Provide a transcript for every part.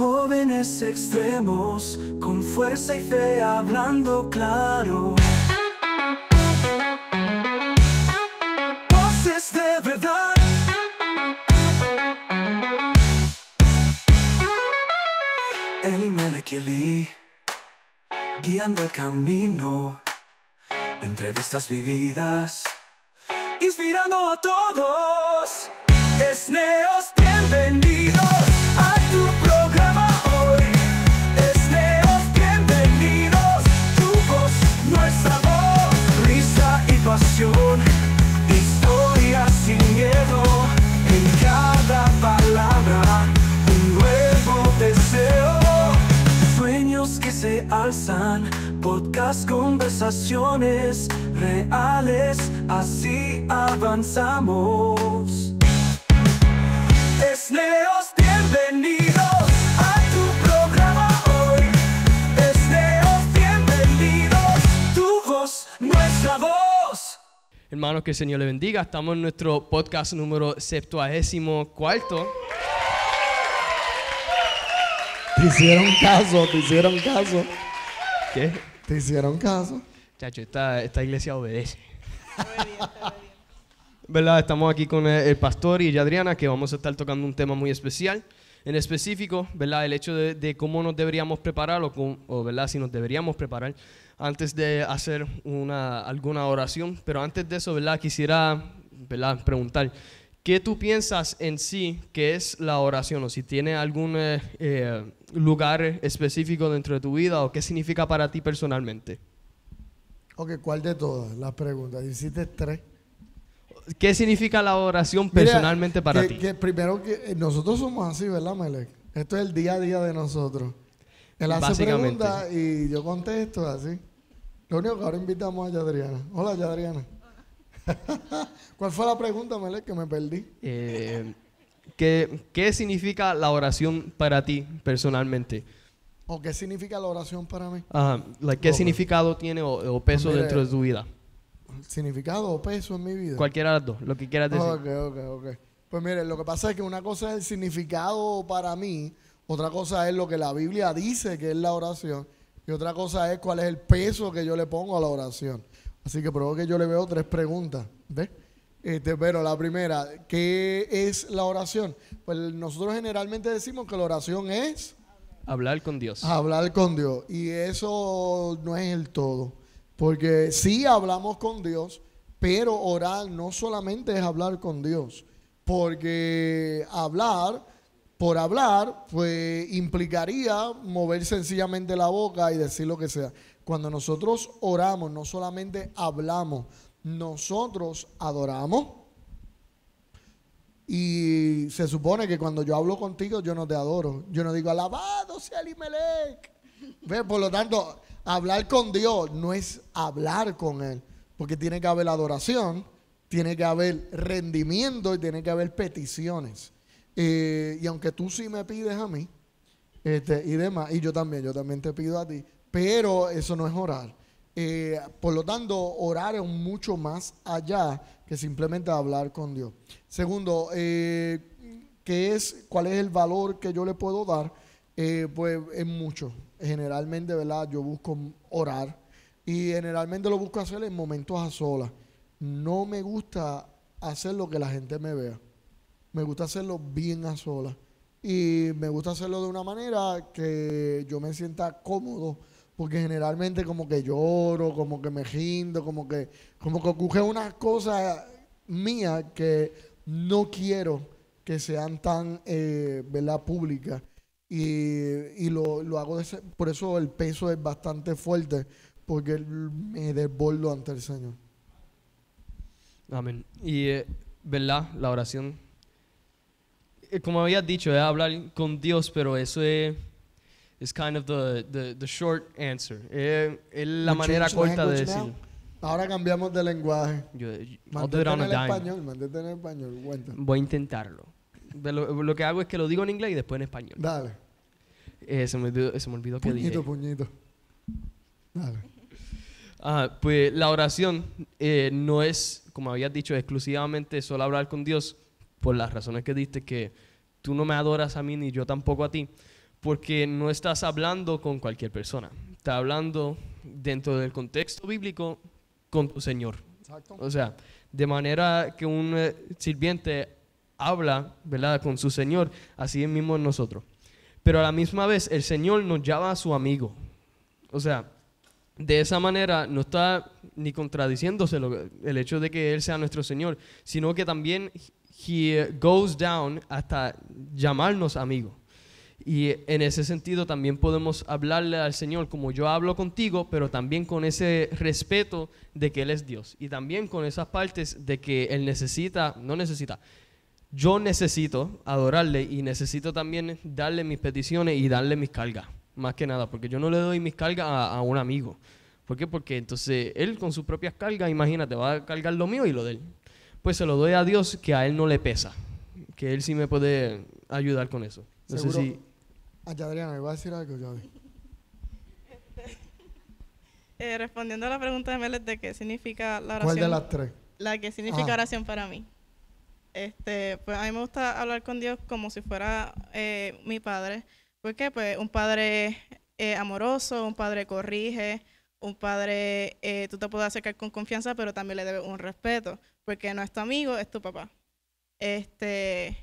Jóvenes extremos, con fuerza y fe hablando claro. Voces de verdad. El guiando el camino. Entrevistas vividas, inspirando a todos. Es Neos, conversaciones reales, así avanzamos. Esneos, bienvenidos a tu programa hoy. Es bienvenidos, tu voz, nuestra voz. Hermanos, que el Señor le bendiga. Estamos en nuestro podcast número 74. Te hicieron caso, te hicieron caso. ¿Qué? ¿Te hicieron caso? Chacho, esta, esta iglesia obedece. ¿Verdad? Estamos aquí con el, pastor y Adriana, que vamos a estar tocando un tema muy especial en específico, ¿verdad? El hecho de, cómo nos deberíamos preparar o, o, ¿verdad? Si nos deberíamos preparar antes de hacer una, alguna oración. Pero antes de eso, ¿verdad? Quisiera, ¿verdad? Preguntar, ¿Qué tú piensas en sí que es la oración? O si tiene algún eh, eh, lugar específico dentro de tu vida o qué significa para ti personalmente. Ok, ¿cuál de todas las preguntas? Hiciste tres. ¿Qué significa la oración personalmente para ti? Que primero que eh, nosotros somos así, ¿verdad, Melec? Esto es el día a día de nosotros. Él hace preguntas y yo contesto así. Lo único que ahora invitamos a Yadriana. Hola, Yadriana. ¿Cuál fue la pregunta, Melé, que me perdí? Eh, ¿qué, ¿Qué significa la oración para ti personalmente? ¿O qué significa la oración para mí? ¿Qué significado tiene o, peso dentro de tu vida? ¿Significado o peso en mi vida? Cualquiera de las dos, lo que quieras decir. Ok, ok, ok. Pues mire, lo que pasa es que una cosa es el significado para mí, otra cosa es lo que la Biblia dice que es la oración, y otra cosa es cuál es el peso que yo le pongo a la oración. Así que por que yo le veo tres preguntas. ¿Ves? Este, pero la primera, ¿qué es la oración? Pues nosotros generalmente decimos que la oración es... Hablar con Dios. Hablar con Dios. Y eso no es el todo. Porque sí hablamos con Dios, pero orar no solamente es hablar con Dios. Porque hablar, por hablar, pues implicaría mover sencillamente la boca y decir lo que sea. Cuando nosotros oramos, no solamente hablamos, nosotros adoramos. Y se supone que cuando yo hablo contigo, yo no te adoro. Yo no digo, alabado sea Elimelech. ve Por lo tanto, hablar con Dios no es hablar con Él. Porque tiene que haber adoración, tiene que haber rendimiento y tiene que haber peticiones. Eh, y aunque tú sí me pides a mí, este, y demás, y yo también, yo también te pido a ti, pero eso no es orar. Eh, por lo tanto, orar es mucho más allá que simplemente hablar con Dios. Segundo, eh, ¿qué es, ¿cuál es el valor que yo le puedo dar? Eh, pues es mucho. Generalmente, ¿verdad? Yo busco orar y generalmente lo busco hacer en momentos a solas. No me gusta hacer lo que la gente me vea. Me gusta hacerlo bien a solas. Y me gusta hacerlo de una manera que yo me sienta cómodo porque generalmente como que lloro, como que me rindo, como que, como que ocurre unas cosas mías que no quiero que sean tan, eh, ¿verdad?, públicas. Y, lo, hago, por eso el peso es bastante fuerte, porque me desbordo ante el Señor. Amén. Y, eh, ¿verdad?, la oración, eh, como habías dicho, es hablar con Dios, pero eso es kind of the, the, the short answer. Eh, es, la manera corta de decirlo. Ahora cambiamos de lenguaje. en español, en español. Voy a intentarlo. Lo, que hago es que lo digo en inglés y después en español. Dale. Eh, se, me olvidó, se me puñito, que dije. Puñito, Dale. Ah, pues la oración eh, no es, como habías dicho, exclusivamente solo hablar con Dios por las razones que diste, que tú no me adoras a mí ni yo tampoco a ti, porque no estás hablando con cualquier persona, está hablando dentro del contexto bíblico con tu Señor. O sea, de manera que un eh, sirviente habla, ¿verdad?, con su Señor, así mismo nosotros. Pero a la misma vez el Señor nos llama a su amigo. O sea, de esa manera no está ni contradiciéndose el hecho de que Él sea nuestro Señor, sino que también He goes down hasta llamarnos amigo. Y en ese sentido también podemos hablarle al Señor como yo hablo contigo, pero también con ese respeto de que Él es Dios. Y también con esas partes de que Él necesita, no necesita, yo necesito adorarle y necesito también darle mis peticiones y darle mis cargas, más que nada, porque yo no le doy mis cargas a, un amigo. ¿Por qué? Porque entonces Él con sus propias cargas, imagínate, va a cargar lo mío y lo de Él. Pues se lo doy a Dios que a Él no le pesa, que Él sí me puede ayudar con eso. No sé si Ay, Adriana, me va a decir algo, eh, respondiendo a la pregunta de Meles de qué significa la oración. ¿Cuál de las tres? La que significa ah. oración para mí. Este, pues a mí me gusta hablar con Dios como si fuera eh, mi padre. ¿Por qué? pues un padre eh, amoroso, un padre corrige, un padre tú te puedes acercar con confianza, pero también le debes un respeto. Porque no es tu amigo, es tu papá. Este,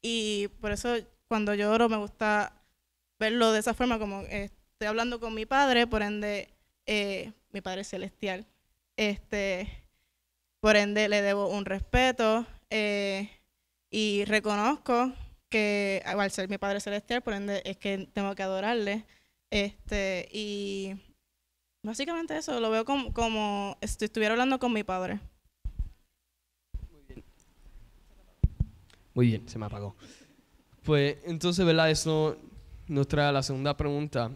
y por eso cuando yo oro me gusta verlo de esa forma, como eh, estoy hablando con mi padre, por ende, eh, mi padre celestial. Este, por ende, le debo un respeto eh, y reconozco que al ser mi padre celestial, por ende, es que tengo que adorarle. Este, y básicamente eso, lo veo como, como si estuviera hablando con mi padre. Muy bien. Muy bien, se me apagó. Pues entonces, ¿verdad? Eso nos trae la segunda pregunta,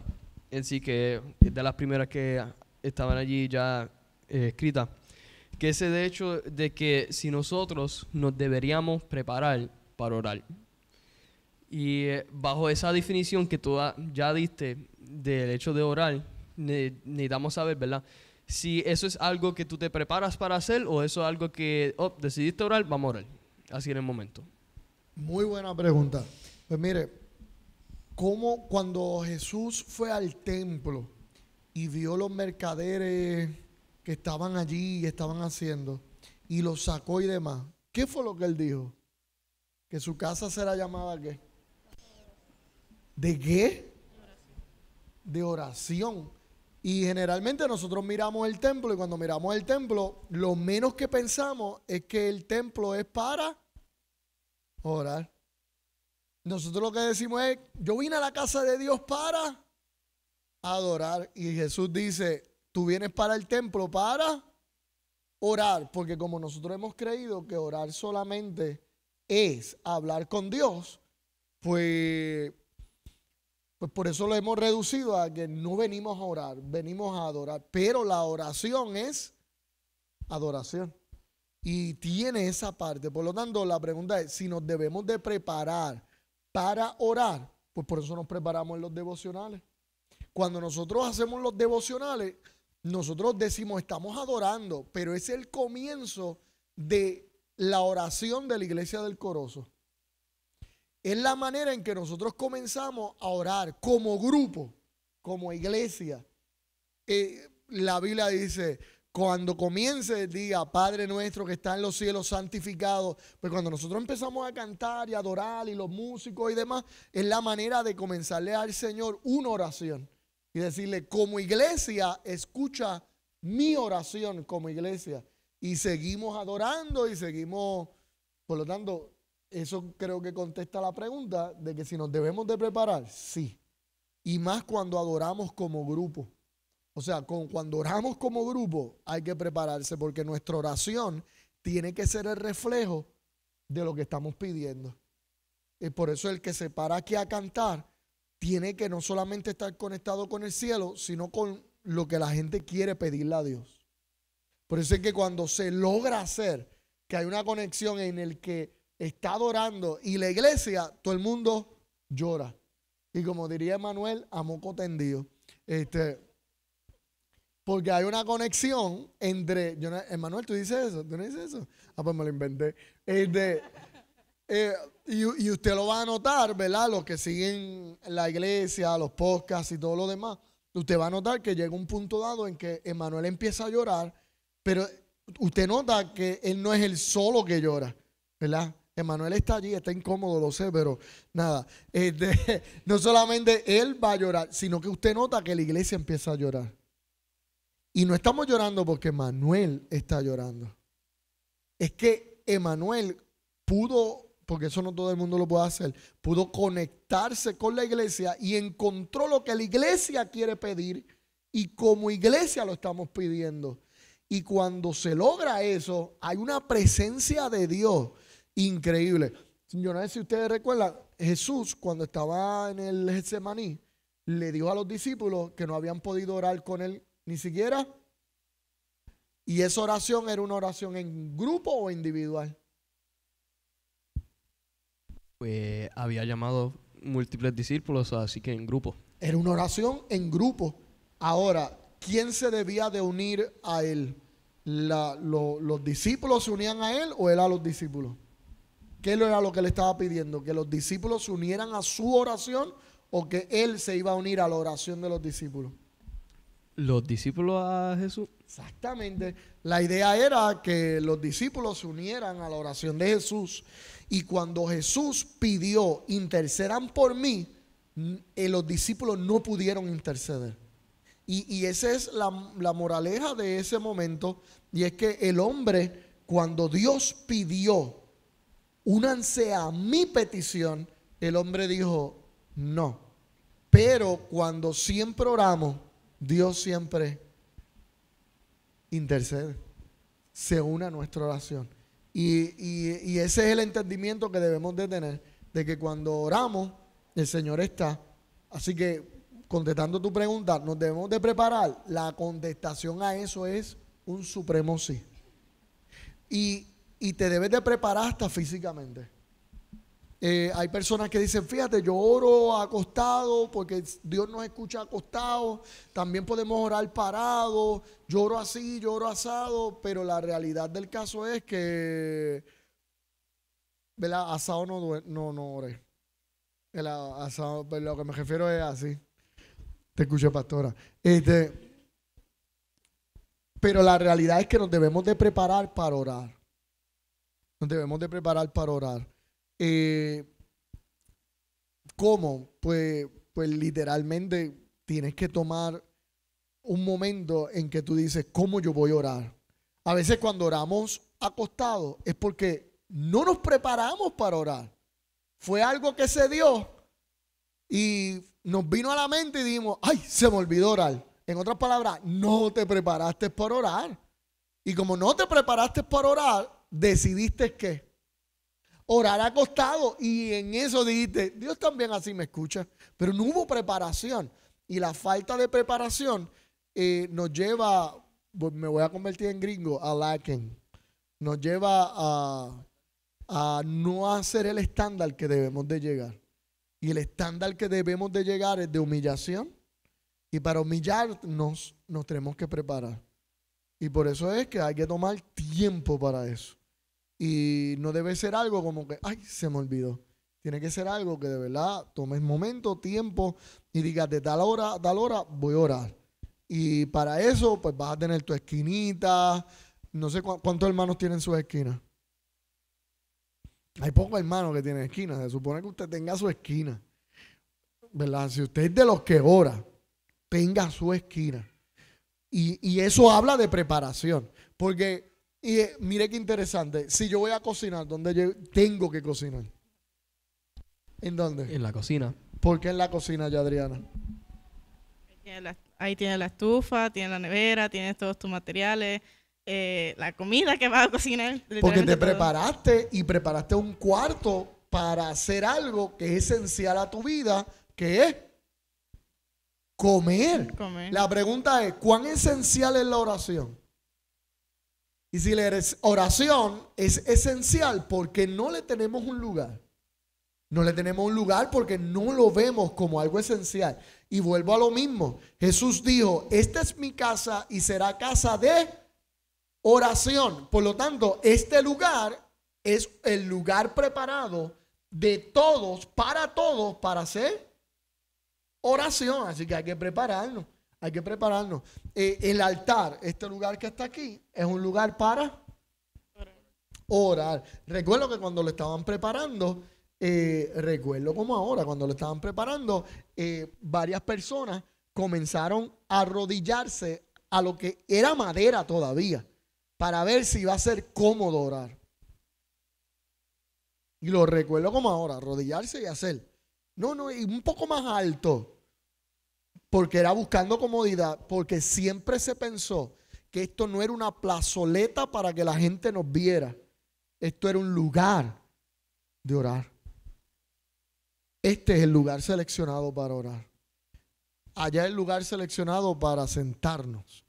en sí que es de las primeras que estaban allí ya escrita eh, escritas, que es el hecho de que si nosotros nos deberíamos preparar para orar. Y eh, bajo esa definición que tú ya diste del hecho de orar, necesitamos saber, ¿verdad? Si eso es algo que tú te preparas para hacer o eso es algo que oh, decidiste orar, vamos a orar. Así en el momento. Muy buena pregunta. Pues mire, cómo cuando Jesús fue al templo y vio los mercaderes que estaban allí y estaban haciendo, y los sacó y demás, ¿qué fue lo que él dijo? Que su casa será llamada qué? ¿De qué? De oración. Y generalmente nosotros miramos el templo y cuando miramos el templo, lo menos que pensamos es que el templo es para orar. Nosotros lo que decimos es, yo vine a la casa de Dios para adorar. Y Jesús dice, tú vienes para el templo para orar, porque como nosotros hemos creído que orar solamente es hablar con Dios, pues, pues por eso lo hemos reducido a que no venimos a orar, venimos a adorar. Pero la oración es adoración. Y tiene esa parte. Por lo tanto, la pregunta es si nos debemos de preparar para orar, pues por eso nos preparamos en los devocionales. Cuando nosotros hacemos los devocionales, nosotros decimos, estamos adorando, pero es el comienzo de la oración de la iglesia del corozo. Es la manera en que nosotros comenzamos a orar como grupo, como iglesia. Eh, la Biblia dice, cuando comience el día, Padre nuestro que está en los cielos santificado, pues cuando nosotros empezamos a cantar y adorar y los músicos y demás, es la manera de comenzarle al Señor una oración y decirle, como iglesia, escucha mi oración como iglesia. Y seguimos adorando y seguimos, por lo tanto, eso creo que contesta la pregunta de que si nos debemos de preparar, sí. Y más cuando adoramos como grupo. O sea, con, cuando oramos como grupo hay que prepararse porque nuestra oración tiene que ser el reflejo de lo que estamos pidiendo. Y por eso el que se para aquí a cantar tiene que no solamente estar conectado con el cielo, sino con lo que la gente quiere pedirle a Dios. Por eso es que cuando se logra hacer que hay una conexión en el que está adorando y la iglesia, todo el mundo llora. Y como diría Manuel, a moco tendido. Este, porque hay una conexión entre. Emanuel, ¿tú dices eso? ¿Tú no dices eso? Ah, pues me lo inventé. Este, eh, y, usted lo va a notar, ¿verdad? Los que siguen la iglesia, los podcasts y todo lo demás. Usted va a notar que llega un punto dado en que Emanuel empieza a llorar, pero usted nota que él no es el solo que llora, ¿verdad? Emanuel está allí, está incómodo, lo sé, pero nada. Este, no solamente él va a llorar, sino que usted nota que la iglesia empieza a llorar. Y no estamos llorando porque Manuel está llorando. Es que Emanuel pudo, porque eso no todo el mundo lo puede hacer, pudo conectarse con la iglesia y encontró lo que la iglesia quiere pedir y como iglesia lo estamos pidiendo. Y cuando se logra eso, hay una presencia de Dios increíble. Yo no sé si ustedes recuerdan, Jesús cuando estaba en el Getsemaní, le dijo a los discípulos que no habían podido orar con él ni siquiera. Y esa oración era una oración en grupo o individual. Pues había llamado múltiples discípulos, así que en grupo. Era una oración en grupo. Ahora, ¿quién se debía de unir a él? ¿Los discípulos se unían a él o él a los discípulos? ¿Qué era lo que le estaba pidiendo? ¿Que los discípulos se unieran a su oración o que él se iba a unir a la oración de los discípulos? los discípulos a Jesús. Exactamente. La idea era que los discípulos se unieran a la oración de Jesús. Y cuando Jesús pidió, intercedan por mí, eh, los discípulos no pudieron interceder. Y, esa es la, la, moraleja de ese momento. Y es que el hombre, cuando Dios pidió, únanse a mi petición, el hombre dijo, no. Pero cuando siempre oramos, Dios siempre intercede, se une a nuestra oración. Y, ese es el entendimiento que debemos de tener, de que cuando oramos, el Señor está. Así que, contestando tu pregunta, nos debemos de preparar. La contestación a eso es un supremo sí. y te debes de preparar hasta físicamente. Eh, hay personas que dicen, fíjate, yo oro acostado porque Dios nos escucha acostado. También podemos orar parado. Yo oro así, yo oro asado. Pero la realidad del caso es que, ¿verdad? Asado no, no, no ore. El asado, pues, lo que me refiero es así. Te escucho, pastora. Este, pero la realidad es que nos debemos de preparar para orar. Nos debemos de preparar para orar. Eh, ¿Cómo? Pues, pues literalmente tienes que tomar un momento en que tú dices, ¿cómo yo voy a orar? A veces cuando oramos acostados es porque no nos preparamos para orar. Fue algo que se dio y nos vino a la mente y dijimos, ay, se me olvidó orar. En otras palabras, no te preparaste para orar. Y como no te preparaste para orar, decidiste que orar acostado. Y en eso dijiste, Dios también así me escucha. Pero no hubo preparación. Y la falta de preparación eh, nos lleva, pues, me voy a convertir en gringo, a lacking. Nos lleva a no hacer el estándar que debemos de llegar. Y el estándar que debemos de llegar es de humillación. Y para humillarnos nos tenemos que preparar. Y por eso es que hay que tomar tiempo para eso. Y no debe ser algo como que, ay, se me olvidó. Tiene que ser algo que de verdad tomes momento, tiempo y digas de tal hora, tal hora, voy a orar. Y para eso, pues vas a tener tu esquinita. No sé cuántos hermanos tienen su esquina Hay pocos hermanos que tienen esquina. Se supone que usted tenga su esquina. ¿Verdad? Si usted es de los que ora, tenga su esquina. Y, y eso habla de preparación. Porque y eh, mire qué interesante. Si yo voy a cocinar, ¿dónde tengo que cocinar? ¿En dónde? En la cocina. ¿Por qué en la cocina Adriana? Ahí tienes la, estufa, tienes la nevera, tienes todos tus materiales, eh, la comida que vas a cocinar. Porque te preparaste y preparaste un cuarto para hacer algo que es esencial a tu vida, que es comer. La pregunta es, ¿cuán esencial es la oración? Y si la oración es esencial porque no le tenemos un lugar. No le tenemos un lugar porque no lo vemos como algo esencial. Y vuelvo a lo mismo. Jesús dijo, esta es mi casa y será casa de oración. Por lo tanto, este lugar es el lugar preparado de todos, para todos, para hacer oración. Así que hay que prepararnos. Hay que prepararnos. Eh, el altar, este lugar que está aquí, es un lugar para orar. Recuerdo que cuando lo estaban preparando, eh, recuerdo como ahora, cuando lo estaban preparando, eh, varias personas comenzaron a arrodillarse a lo que era madera todavía, para ver si iba a ser cómodo orar. Y lo recuerdo como ahora, arrodillarse y hacer. No, no, y un poco más alto porque era buscando comodidad, porque siempre se pensó que esto no era una plazoleta para que la gente nos viera, esto era un lugar de orar. Este es el lugar seleccionado para orar. Allá es el lugar seleccionado para sentarnos.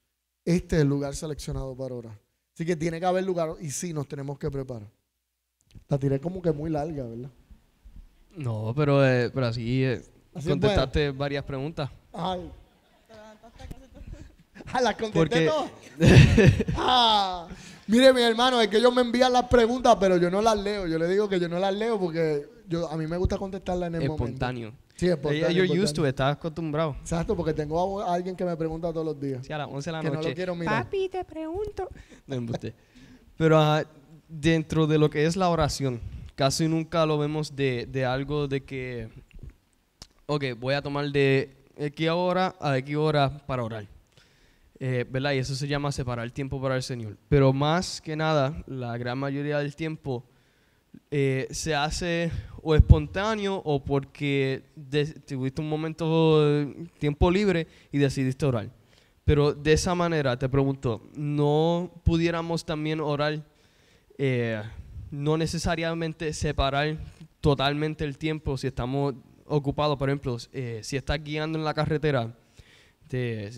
Este es el lugar seleccionado para orar. Así que tiene que haber lugar y sí, nos tenemos que preparar. La tiré como que muy larga, ¿verdad? No, pero, eh, pero así, eh, contestaste varias preguntas. Ay. A contesté ah. mire, mi hermano, es que ellos me envían las preguntas, pero yo no las leo. Yo le digo que yo no las leo porque yo, a mí me gusta contestarlas en el espontáneo. momento. Sí, espontáneo. You're used to acostumbrado. Exacto, porque tengo a, alguien que me pregunta todos los días. Sí, a las 11 de la noche. No Papi, te pregunto. No, pero ah, dentro de lo que es la oración, casi nunca lo vemos de, de algo de que, ok, voy a tomar de aquí ahora a aquí hora para orar. Eh, ¿Verdad? Y eso se llama separar el tiempo para el Señor. Pero más que nada, la gran mayoría del tiempo eh, se hace o espontáneo o porque tuviste un momento, tiempo libre y decidiste orar. Pero de esa manera, te pregunto, ¿no pudiéramos también orar, eh, no necesariamente separar totalmente el tiempo si estamos ocupado, por ejemplo, eh, si estás guiando en la carretera,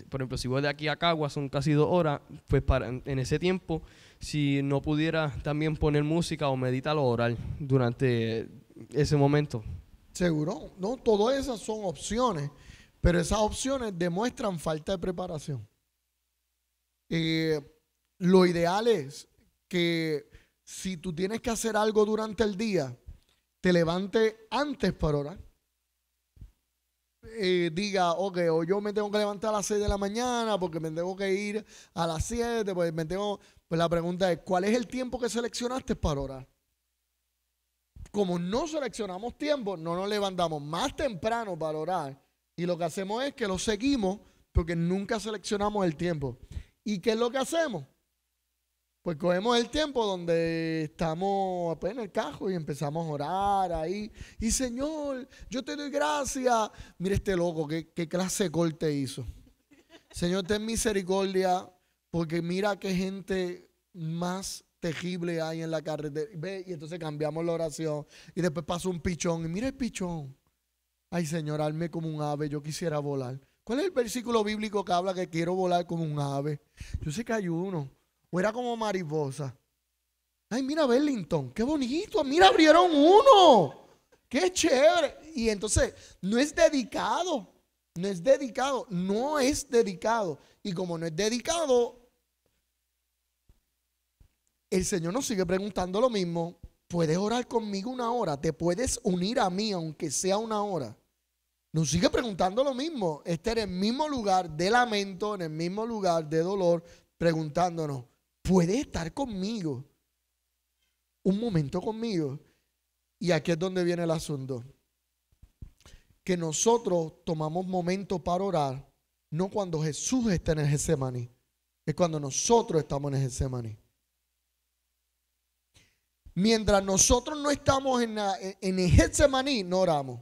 por ejemplo, si voy de aquí a Cagua, son casi dos horas, pues para, en ese tiempo, si no pudiera también poner música o meditar o orar durante ese momento. Seguro, no, todas esas son opciones, pero esas opciones demuestran falta de preparación. Eh, lo ideal es que si tú tienes que hacer algo durante el día, te levantes antes para orar eh, diga, ok, o yo me tengo que levantar a las 6 de la mañana porque me tengo que ir a las 7, pues me tengo, pues la pregunta es, ¿cuál es el tiempo que seleccionaste para orar? Como no seleccionamos tiempo, no nos levantamos más temprano para orar y lo que hacemos es que lo seguimos porque nunca seleccionamos el tiempo. ¿Y qué es lo que hacemos? Pues cogemos el tiempo donde estamos pues, en el cajo y empezamos a orar ahí. Y Señor, yo te doy gracias. Mira este loco, qué, clase de corte hizo. Señor, ten misericordia, porque mira qué gente más terrible hay en la carretera. Ve, y entonces cambiamos la oración. Y después pasó un pichón. Y mira el pichón. Ay, Señor, arme como un ave, yo quisiera volar. ¿Cuál es el versículo bíblico que habla que quiero volar como un ave? Yo sé que hay uno. O era como mariposa. Ay, mira Burlington, qué bonito. Mira, abrieron uno. Qué chévere. Y entonces, no es dedicado. No es dedicado. No es dedicado. Y como no es dedicado, el Señor nos sigue preguntando lo mismo. ¿Puedes orar conmigo una hora? ¿Te puedes unir a mí aunque sea una hora? Nos sigue preguntando lo mismo. Este en el mismo lugar de lamento, en el mismo lugar de dolor, preguntándonos, Puede estar conmigo un momento conmigo. Y aquí es donde viene el asunto. Que nosotros tomamos momento para orar, no cuando Jesús está en el Getsemaní, es cuando nosotros estamos en el Getsemaní. Mientras nosotros no estamos en, en el Getsemaní, no oramos.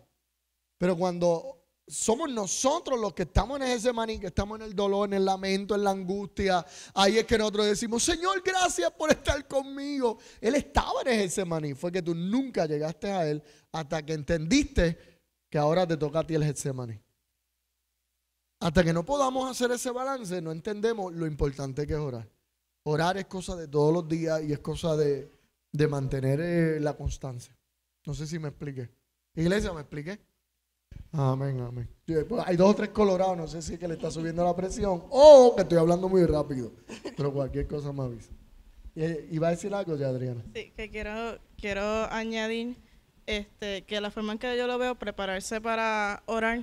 Pero cuando somos nosotros los que estamos en ese maní, que estamos en el dolor, en el lamento, en la angustia. Ahí es que nosotros decimos, Señor, gracias por estar conmigo. Él estaba en ese maní. Fue que tú nunca llegaste a Él hasta que entendiste que ahora te toca a ti el Getsemaní. Hasta que no podamos hacer ese balance, no entendemos lo importante que es orar. Orar es cosa de todos los días y es cosa de, mantener eh, la constancia. No sé si me expliqué. Iglesia, ¿me expliqué? Amén, amén. Pues, hay dos o tres colorados, no sé si es que le está subiendo la presión o que estoy hablando muy rápido, pero cualquier cosa me avisa. Eh, ¿Iba a decir algo ya, Adriana? Sí, que quiero, quiero añadir este, que la forma en que yo lo veo, prepararse para orar,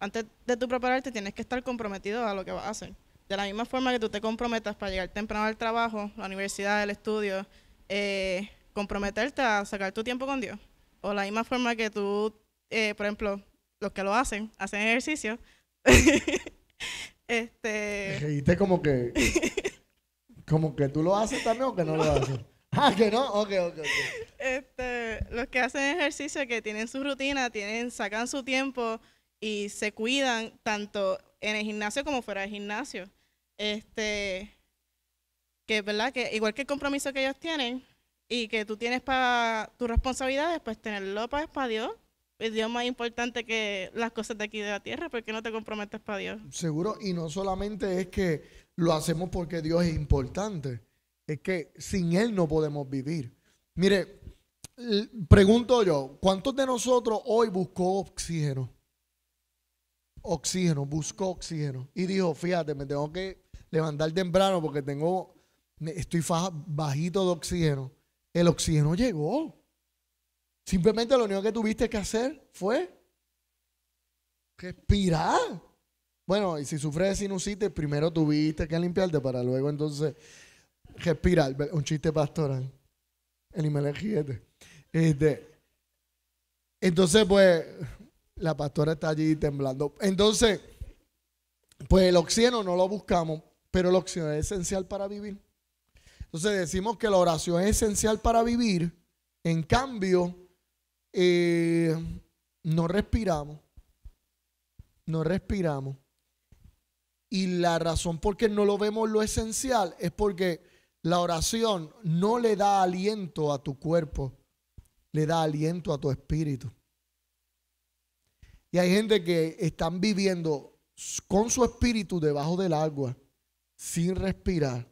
antes de tú prepararte tienes que estar comprometido a lo que vas a hacer. De la misma forma que tú te comprometas para llegar temprano al trabajo, la universidad, el estudio, eh, comprometerte a sacar tu tiempo con Dios. O la misma forma que tú, eh, por ejemplo, los que lo hacen, hacen ejercicio. este. como que. como que tú lo haces también o que no, lo haces. Ah, que no, ok, ok, ok. Este, los que hacen ejercicio, que tienen su rutina, tienen, sacan su tiempo y se cuidan tanto en el gimnasio como fuera del gimnasio. Este, que es verdad que igual que el compromiso que ellos tienen y que tú tienes para tus responsabilidades, pues tenerlo pues, para Dios es Dios más importante que las cosas de aquí de la tierra, porque no te comprometes para Dios. Seguro, y no solamente es que lo hacemos porque Dios es importante, es que sin Él no podemos vivir. Mire, pregunto yo, ¿cuántos de nosotros hoy buscó oxígeno? Oxígeno, buscó oxígeno. Y dijo, fíjate, me tengo que levantar temprano porque tengo, estoy bajito de oxígeno. El oxígeno llegó. Simplemente lo único que tuviste que hacer fue respirar. Bueno, y si sufres de sinusitis, primero tuviste que limpiarte para luego entonces respirar. Un chiste pastoral. El Este. Entonces, pues, la pastora está allí temblando. Entonces, pues el oxígeno no lo buscamos, pero el oxígeno es esencial para vivir. Entonces decimos que la oración es esencial para vivir. En cambio, eh, no respiramos, no respiramos. Y la razón por qué no lo vemos lo esencial es porque la oración no le da aliento a tu cuerpo, le da aliento a tu espíritu. Y hay gente que están viviendo con su espíritu debajo del agua, sin respirar,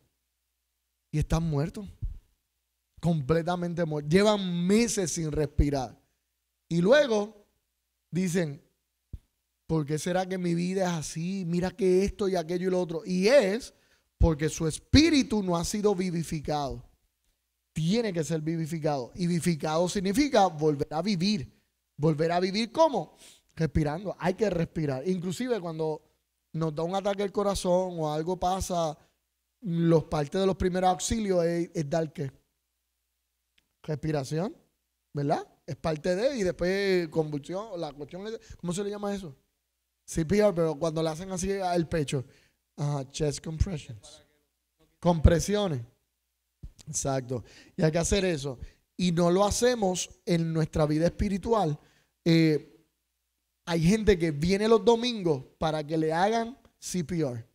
y están muertos, completamente muertos. Llevan meses sin respirar. Y luego dicen, ¿por qué será que mi vida es así? Mira que esto y aquello y lo otro. Y es porque su espíritu no ha sido vivificado. Tiene que ser vivificado. Y vivificado significa volver a vivir. Volver a vivir ¿cómo? Respirando. Hay que respirar. Inclusive cuando nos da un ataque al corazón o algo pasa, los partes de los primeros auxilios es dar qué? Respiración, ¿verdad? es parte de, y después convulsión, la cuestión es, ¿cómo se le llama eso? CPR, pero cuando le hacen así al pecho, chest compressions, compresiones. Exacto. Y hay que hacer eso. Y no lo hacemos en nuestra vida espiritual. Eh, hay gente que viene los domingos para que le hagan CPR.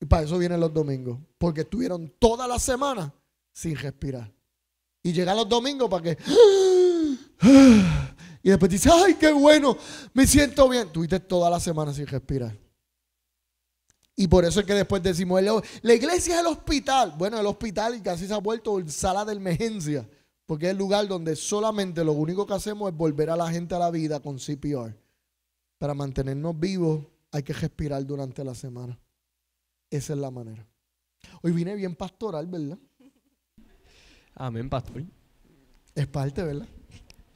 Y para eso vienen los domingos. Porque estuvieron toda la semana sin respirar. Y llega los domingos para que... Y después dice, ay, qué bueno, me siento bien. Tuviste toda la semana sin respirar. Y por eso es que después decimos, la iglesia es el hospital. Bueno, el hospital y casi se ha vuelto sala de emergencia. Porque es el lugar donde solamente lo único que hacemos es volver a la gente a la vida con CPR. Para mantenernos vivos hay que respirar durante la semana. Esa es la manera. Hoy vine bien pastoral, ¿verdad? Amén, pastor. Es parte, ¿verdad?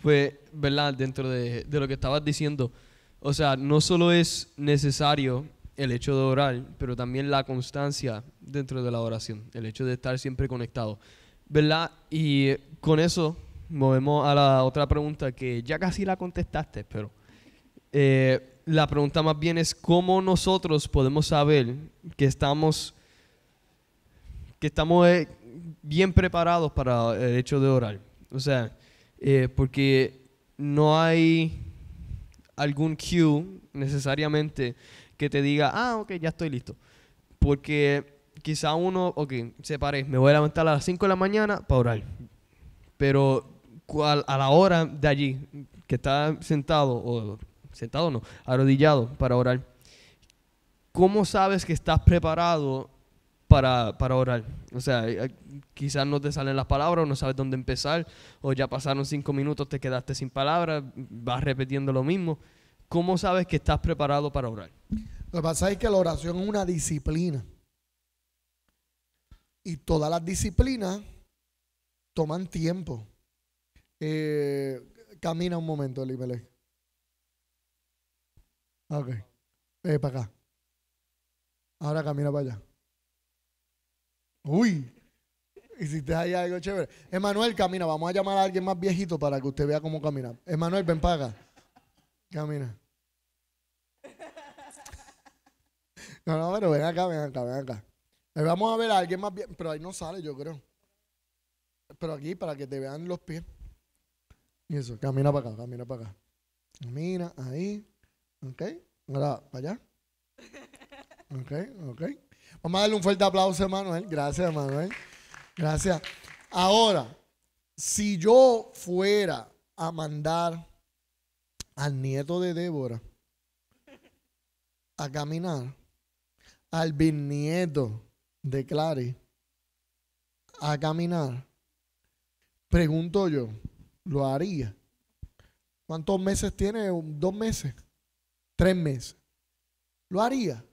Pues, ¿verdad? Dentro de, lo que estabas diciendo, o sea, no solo es necesario el hecho de orar, pero también la constancia dentro de la oración, el hecho de estar siempre conectado, ¿verdad? Y con eso movemos a la otra pregunta que ya casi la contestaste, pero eh, la pregunta más bien es cómo nosotros podemos saber que estamos, que estamos, eh, bien preparados para el hecho de orar. O sea, eh, porque no hay algún cue necesariamente que te diga, ah, ok, ya estoy listo. Porque quizá uno, ok, se pare, me voy a levantar a las 5 de la mañana para orar. Pero a la hora de allí, que está sentado, o sentado no, arrodillado para orar, ¿cómo sabes que estás preparado para, orar. O sea, eh, eh, quizás no te salen las palabras o no sabes dónde empezar o ya pasaron cinco minutos, te quedaste sin palabras, vas repitiendo lo mismo. ¿Cómo sabes que estás preparado para orar? Lo que pasa es que la oración es una disciplina. Y todas las disciplinas toman tiempo. Eh, camina un momento, Elipele. Ok. ve para acá. Ahora camina para allá. Uy, hiciste ahí algo chévere. Emanuel, camina. Vamos a llamar a alguien más viejito para que usted vea cómo camina. Emanuel, ven para acá. Camina. No, no, pero ven acá, ven acá, ven acá. Eh, vamos a ver a alguien más bien. Pero ahí no sale, yo creo. Pero aquí, para que te vean los pies. Y eso, camina para acá, camina para acá. Camina, ahí. Ok. Ahora, para allá. Ok, ok. Vamos a darle un fuerte aplauso a Manuel. Gracias, Manuel. Gracias. Ahora, si yo fuera a mandar al nieto de Débora a caminar, al bisnieto de Clary a caminar, pregunto yo, ¿lo haría? ¿Cuántos meses tiene? ¿Dos meses? ¿Tres meses? ¿Lo haría?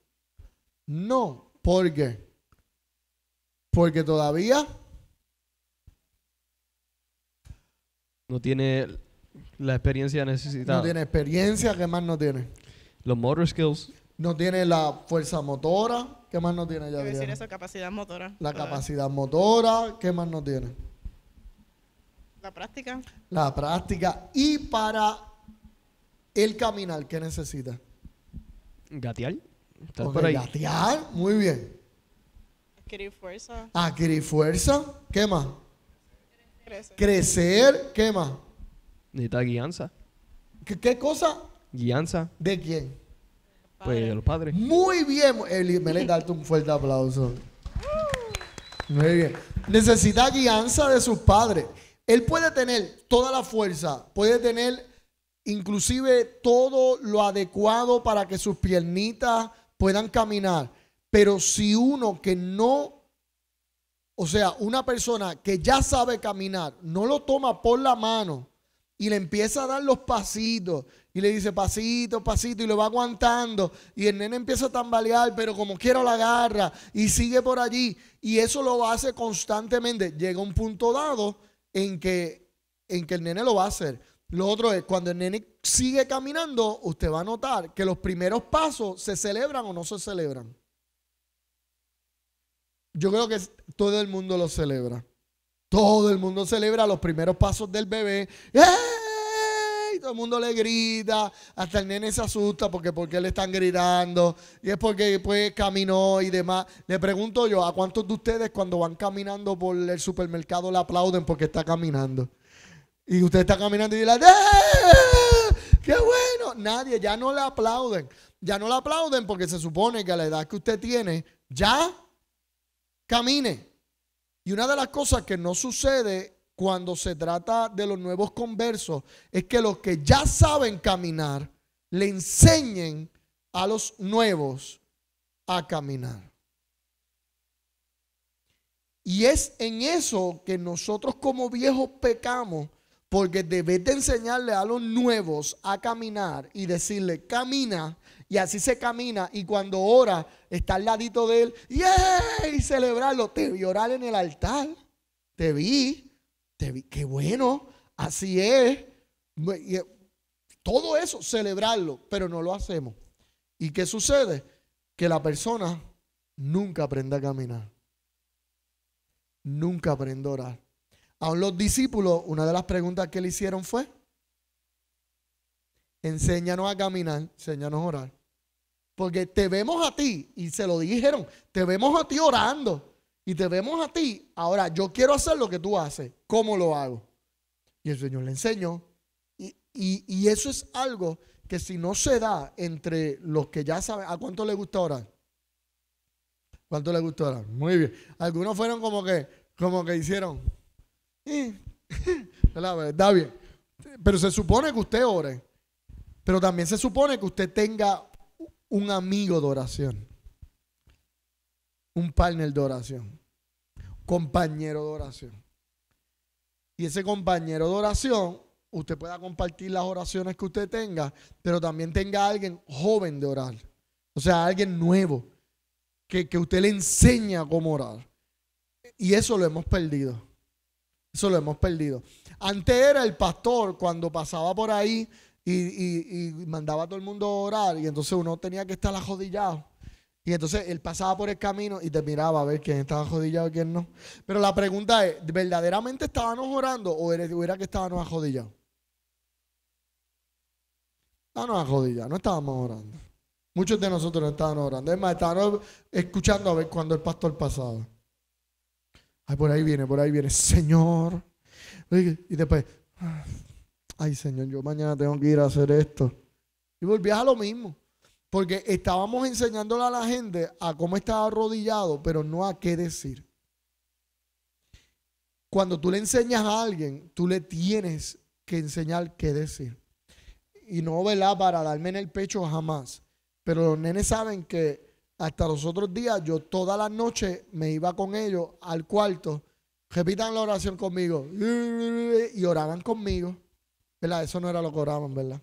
No, ¿Por qué? Porque todavía no tiene la experiencia necesitada. No tiene experiencia, ¿qué más no tiene? Los motor skills. No tiene la fuerza motora, ¿qué más no tiene? Ya decir eso, capacidad motora. La capacidad motora, ¿qué más no tiene? La práctica. La práctica. Y para el caminar, ¿qué necesita? Gatear. Estás por muy bien. Adquirir fuerza. Adquirir fuerza. ¿Qué más? Crecer. ¿Qué más? Necesita guianza. ¿Qué, cosa? Guianza. ¿De quién? Pues de los padres. Muy bien, Eli, me le darte un fuerte aplauso. Muy bien. Necesita guianza de sus padres. Él puede tener toda la fuerza, puede tener inclusive todo lo adecuado para que sus piernitas puedan caminar. Pero si uno que no, o sea, una persona que ya sabe caminar, no lo toma por la mano y le empieza a dar los pasitos y le dice pasito, pasito y lo va aguantando y el nene empieza a tambalear, pero como quiero la agarra y sigue por allí y eso lo hace constantemente. Llega un punto dado en que, en que el nene lo va a hacer. Lo otro es, cuando el nene sigue caminando, usted va a notar que los primeros pasos se celebran o no se celebran. Yo creo que todo el mundo lo celebra. Todo el mundo celebra los primeros pasos del bebé. ¡Ey! Todo el mundo le grita. Hasta el nene se asusta porque, porque le están gritando. Y es porque pues, caminó y demás. Le pregunto yo, ¿a cuántos de ustedes cuando van caminando por el supermercado le aplauden porque está caminando? Y usted está caminando y dice, ¡Eh! ¡Qué bueno! Nadie, ya no le aplauden. Ya no le aplauden porque se supone que a la edad que usted tiene, ya camine. Y una de las cosas que no sucede cuando se trata de los nuevos conversos es que los que ya saben caminar le enseñen a los nuevos a caminar. Y es en eso que nosotros como viejos pecamos porque debes de enseñarle a los nuevos a caminar y decirle, camina. Y así se camina. Y cuando ora, está al ladito de él. Y celebrarlo. Te vi orar en el altar. Te vi. Te vi. Qué bueno. Así es. Eh, todo eso, celebrarlo. Pero no lo hacemos. ¿Y qué sucede? Que la persona nunca aprende a caminar. Nunca aprende a orar. Aún los discípulos, una de las preguntas que le hicieron fue, enséñanos a caminar, enséñanos a orar. Porque te vemos a ti, y se lo dijeron, te vemos a ti orando, y te vemos a ti. Ahora, yo quiero hacer lo que tú haces, ¿cómo lo hago? Y el Señor le enseñó. Y, y eso es algo que si no se da entre los que ya saben, ¿a cuánto le gusta orar? ¿Cuánto le gusta orar? Muy bien. Algunos fueron como que, como que hicieron. Está bien. Pero se supone que usted ore. Pero también se supone que usted tenga un amigo de oración. Un partner de oración. Compañero de oración. Y ese compañero de oración, usted pueda compartir las oraciones que usted tenga, pero también tenga a alguien joven de orar. O sea, alguien nuevo. Que, que usted le enseña cómo orar. Y eso lo hemos perdido. Eso lo hemos perdido. Antes era el pastor cuando pasaba por ahí y, mandaba a todo el mundo a orar y entonces uno tenía que estar ajodillado. Y entonces él pasaba por el camino y te miraba a ver quién estaba ajodillado y quién no. Pero la pregunta es, ¿verdaderamente estábamos orando o era que estábamos ajodillados? Estábamos ajodillados, no estábamos orando. Muchos de nosotros no estábamos orando. Es más, estábamos escuchando a ver cuando el pastor pasaba. Ay, por ahí viene, por ahí viene. Señor. Y después, ay Señor, yo mañana tengo que ir a hacer esto. Y volvías a lo mismo. Porque estábamos enseñándole a la gente a cómo estaba arrodillado, pero no a qué decir. Cuando tú le enseñas a alguien, tú le tienes que enseñar qué decir. Y no, ¿verdad? Para darme en el pecho jamás. Pero los nenes saben que hasta los otros días yo toda la noche me iba con ellos al cuarto, repitan la oración conmigo y oraban conmigo. ¿Verdad? Eso no era lo que oraban, ¿verdad?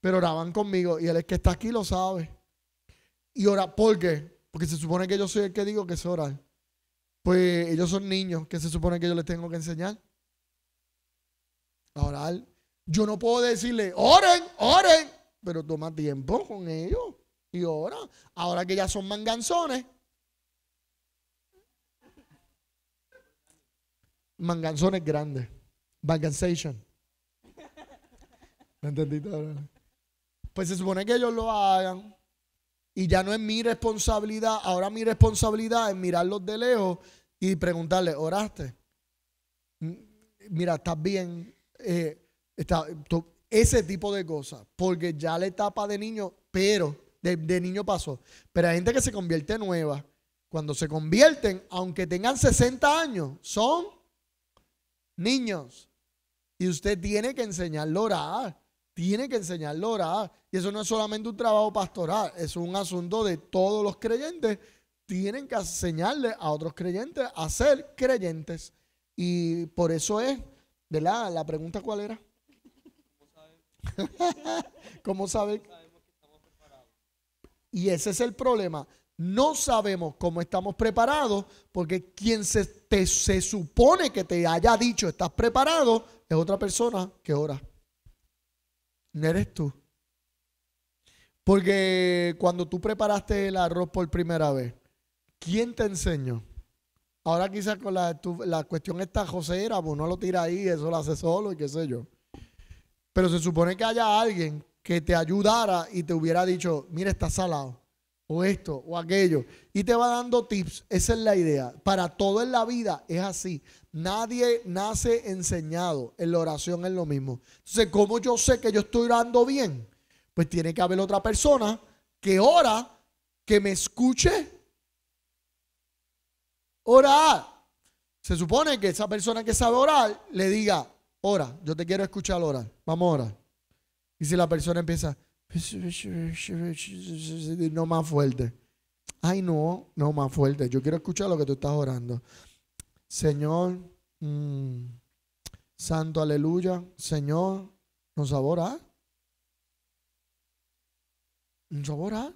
Pero oraban conmigo y el que está aquí lo sabe. Y ora, ¿por qué? Porque se supone que yo soy el que digo que es orar. Pues ellos son niños, que se supone que yo les tengo que enseñar a orar. Yo no puedo decirle, oren, oren, pero toma tiempo con ellos. Y ahora, ahora que ya son manganzones, manganzones grandes, manganzation. ¿Me entendiste? Pues se supone que ellos lo hagan. Y ya no es mi responsabilidad. Ahora mi responsabilidad es mirarlos de lejos y preguntarle, ¿oraste? Mm, mira, ¿estás bien? Eh, está, ese tipo de cosas. Porque ya la etapa de niño, pero de, niño pasó. Pero hay gente que se convierte nueva. Cuando se convierten, aunque tengan 60 años, son niños. Y usted tiene que enseñarlo a orar. Tiene que enseñarlo a orar. Y eso no es solamente un trabajo pastoral, es un asunto de todos los creyentes. Tienen que enseñarle a otros creyentes a ser creyentes. Y por eso es, ¿verdad? La pregunta cuál era. ¿Cómo sabe? ¿Cómo sabe? Y ese es el problema. No sabemos cómo estamos preparados porque quien se, supone que te haya dicho estás preparado es otra persona que ora. No eres tú. Porque cuando tú preparaste el arroz por primera vez, ¿quién te enseñó? Ahora quizás con la, la cuestión está José era, pues no lo tira ahí, eso lo hace solo y qué sé yo. Pero se supone que haya alguien que te ayudara y te hubiera dicho, mira, está salado, o esto, o aquello. Y te va dando tips, esa es la idea. Para todo en la vida es así. Nadie nace enseñado, en la oración es lo mismo. Entonces, como yo sé que yo estoy orando bien? Pues tiene que haber otra persona que ora, que me escuche. ora Se supone que esa persona que sabe orar le diga, ora, yo te quiero escuchar orar, vamos a orar. Y si la persona empieza, no más fuerte. Ay, no, no más fuerte. Yo quiero escuchar lo que tú estás orando. Señor, mm, santo aleluya. Señor, nos sabora. Nos sabora.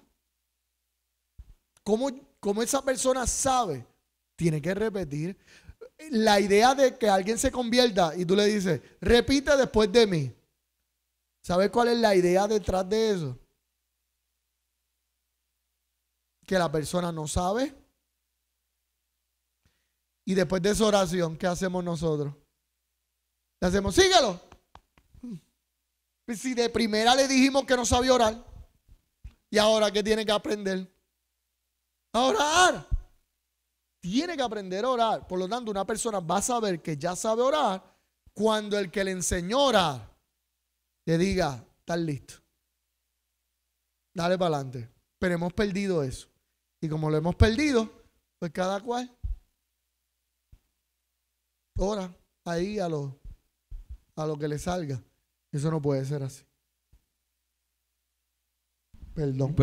¿Cómo, ¿Cómo esa persona sabe? Tiene que repetir. La idea de que alguien se convierta y tú le dices, repite después de mí. ¿Sabe cuál es la idea detrás de eso? Que la persona no sabe. Y después de esa oración, ¿qué hacemos nosotros? Le hacemos, síguelo. Si de primera le dijimos que no sabe orar, y ahora qué tiene que aprender a orar. Tiene que aprender a orar. Por lo tanto, una persona va a saber que ya sabe orar cuando el que le enseñó a orar le diga, estás listo. Dale para adelante. Pero hemos perdido eso. Y como lo hemos perdido, pues cada cual ora ahí a lo, a lo que le salga. Eso no puede ser así. Perdón.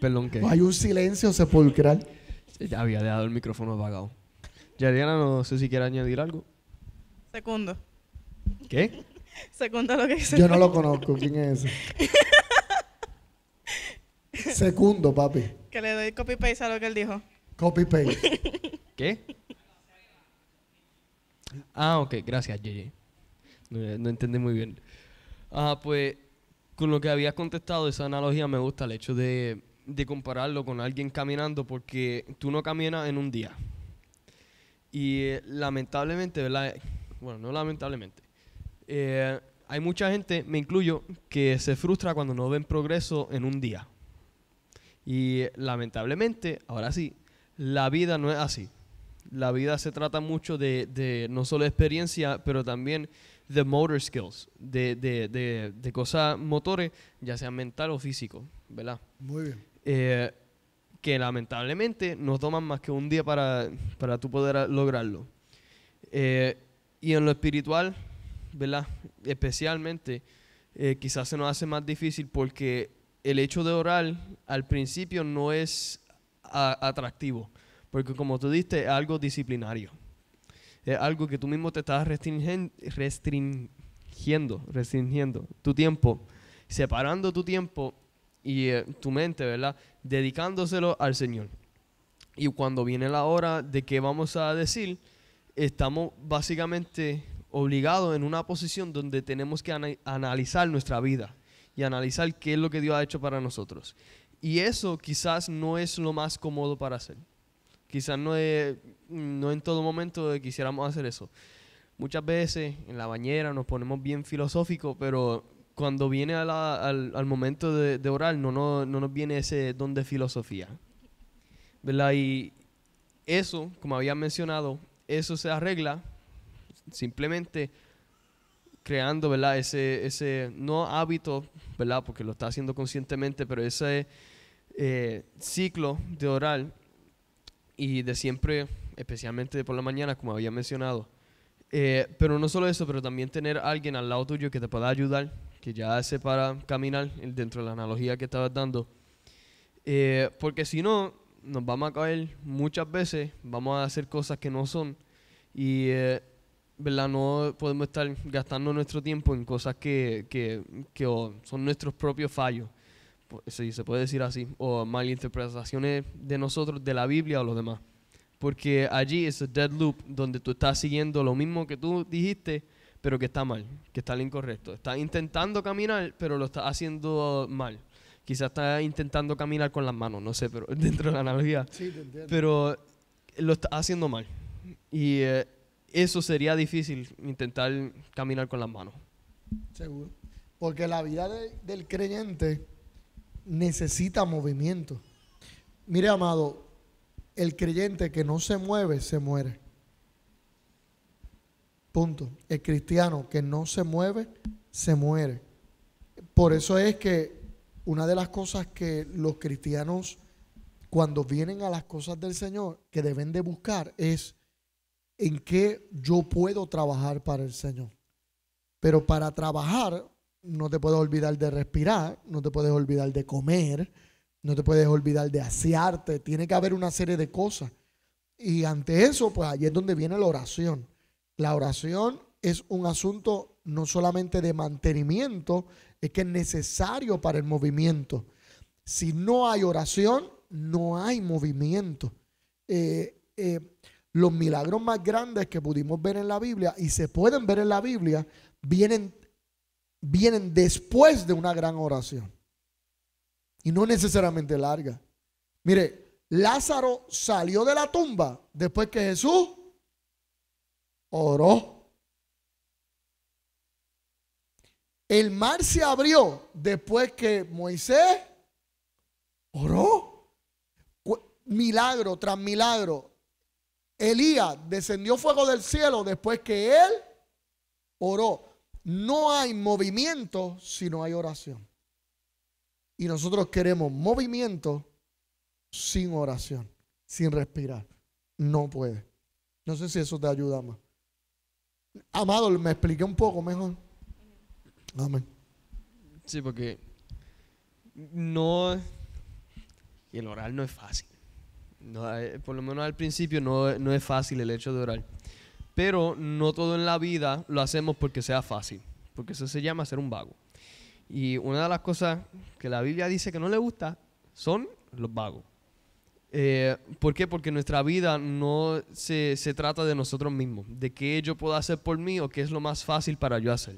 perdón que. Hay un silencio sepulcral. Ya había dejado el micrófono apagado. Yariana, no sé si quiere añadir algo. Segundo. ¿Qué? Segundo lo que dice. Yo no lo conozco. ¿Quién es ese? Segundo, papi. Que le doy copy paste a lo que él dijo. Copy paste. ¿Qué? Ah, ok, gracias, JJ. No, entendí muy bien. Ah, pues con lo que habías contestado, esa analogía me gusta, el hecho de, compararlo con alguien caminando, porque tú no caminas en un día. Y eh, lamentablemente, ¿verdad? Bueno, no lamentablemente. Eh, hay mucha gente, me incluyo, que se frustra cuando no ven progreso en un día. Y lamentablemente, ahora sí, la vida no es así. La vida se trata mucho de, de no solo experiencia, pero también de motor skills, de, de, de, de cosas motores, ya sea mental o físico, ¿verdad? Muy bien. Eh, que lamentablemente nos toman más que un día para, para tú poder lograrlo. Eh, y en lo espiritual, ¿verdad? Especialmente, eh, quizás se nos hace más difícil porque el hecho de orar al principio no es atractivo, porque como tú diste, es algo disciplinario. Es algo que tú mismo te estás restringiendo, restringiendo tu tiempo, separando tu tiempo y eh, tu mente, ¿verdad? Dedicándoselo al Señor. Y cuando viene la hora de qué vamos a decir, estamos básicamente obligado en una posición donde tenemos que analizar nuestra vida y analizar qué es lo que Dios ha hecho para nosotros. Y eso quizás no es lo más cómodo para hacer. Quizás no, en todo momento quisiéramos hacer eso. Muchas veces en la bañera nos ponemos bien filosóficos, pero cuando viene al, momento de, de orar no, no, nos viene ese don de filosofía. ¿Verdad? Y eso, como había mencionado, eso se arregla simplemente creando, ¿verdad? Ese, ese no hábito, ¿verdad? Porque lo está haciendo conscientemente, pero ese eh, ciclo de oral y de siempre, especialmente por la mañana, como había mencionado. Eh, pero no solo eso, pero también tener alguien al lado tuyo que te pueda ayudar, que ya hace para caminar dentro de la analogía que estabas dando. Eh, porque si no, nos vamos a caer muchas veces, vamos a hacer cosas que no son. Y ¿verdad? No podemos estar gastando nuestro tiempo en cosas que, que, que son nuestros propios fallos, si se puede decir así, o malinterpretaciones de nosotros, de la Biblia o los demás. Porque allí es el dead loop donde tú estás siguiendo lo mismo que tú dijiste, pero que está mal, que está el incorrecto. Estás intentando caminar, pero lo estás haciendo mal. Quizás estás intentando caminar con las manos, no sé, pero dentro de la analogía. Sí, te pero lo estás haciendo mal. Y eh, eso sería difícil intentar caminar con las manos. Seguro. Porque la vida del creyente necesita movimiento. Mire, amado, el creyente que no se mueve, se muere. Punto. El cristiano que no se mueve, se muere. Por eso es que una de las cosas que los cristianos, cuando vienen a las cosas del Señor, que deben de buscar es en qué yo puedo trabajar para el Señor. Pero para trabajar, no te puedes olvidar de respirar, no te puedes olvidar de comer, no te puedes olvidar de asearte, tiene que haber una serie de cosas. Y ante eso, pues ahí es donde viene la oración. La oración es un asunto no solamente de mantenimiento, es que es necesario para el movimiento. Si no hay oración, no hay movimiento. Eh, eh, los milagros más grandes que pudimos ver en la Biblia y se pueden ver en la Biblia, vienen, vienen después de una gran oración. Y no necesariamente larga. Mire, Lázaro salió de la tumba después que Jesús oró. El mar se abrió después que Moisés oró. Milagro tras milagro. Elías descendió fuego del cielo después que él oró. No hay movimiento si no hay oración. Y nosotros queremos movimiento sin oración, sin respirar. No puede. No sé si eso te ayuda más. Amado, me expliqué un poco mejor. Amén. Sí, porque no. El orar no es fácil. Eh, por lo menos al principio no, es fácil el hecho de orar. Pero no todo en la vida lo hacemos porque sea fácil, porque eso se llama ser un vago. Y una de las cosas que la Biblia dice que no le gusta son los vagos. Eh, ¿Por qué? Porque nuestra vida no se, trata de nosotros mismos, de qué yo puedo hacer por mí o qué es lo más fácil para yo hacer.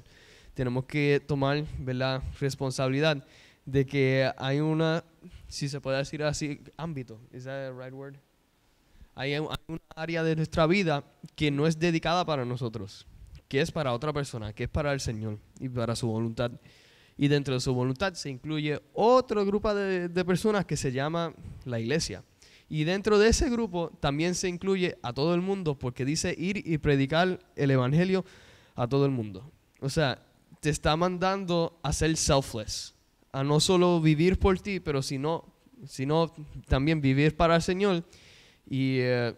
Tenemos que tomar la responsabilidad de que hay una si se puede decir así, ámbito. ¿Es right word? Hay, hay una área de nuestra vida que no es dedicada para nosotros, que es para otra persona, que es para el Señor y para su voluntad. Y dentro de su voluntad se incluye otro grupo de, de personas que se llama la iglesia. Y dentro de ese grupo también se incluye a todo el mundo, porque dice ir y predicar el Evangelio a todo el mundo. O sea, te está mandando a ser selfless a no solo vivir por ti, pero sino, sino también vivir para el Señor. Y eh,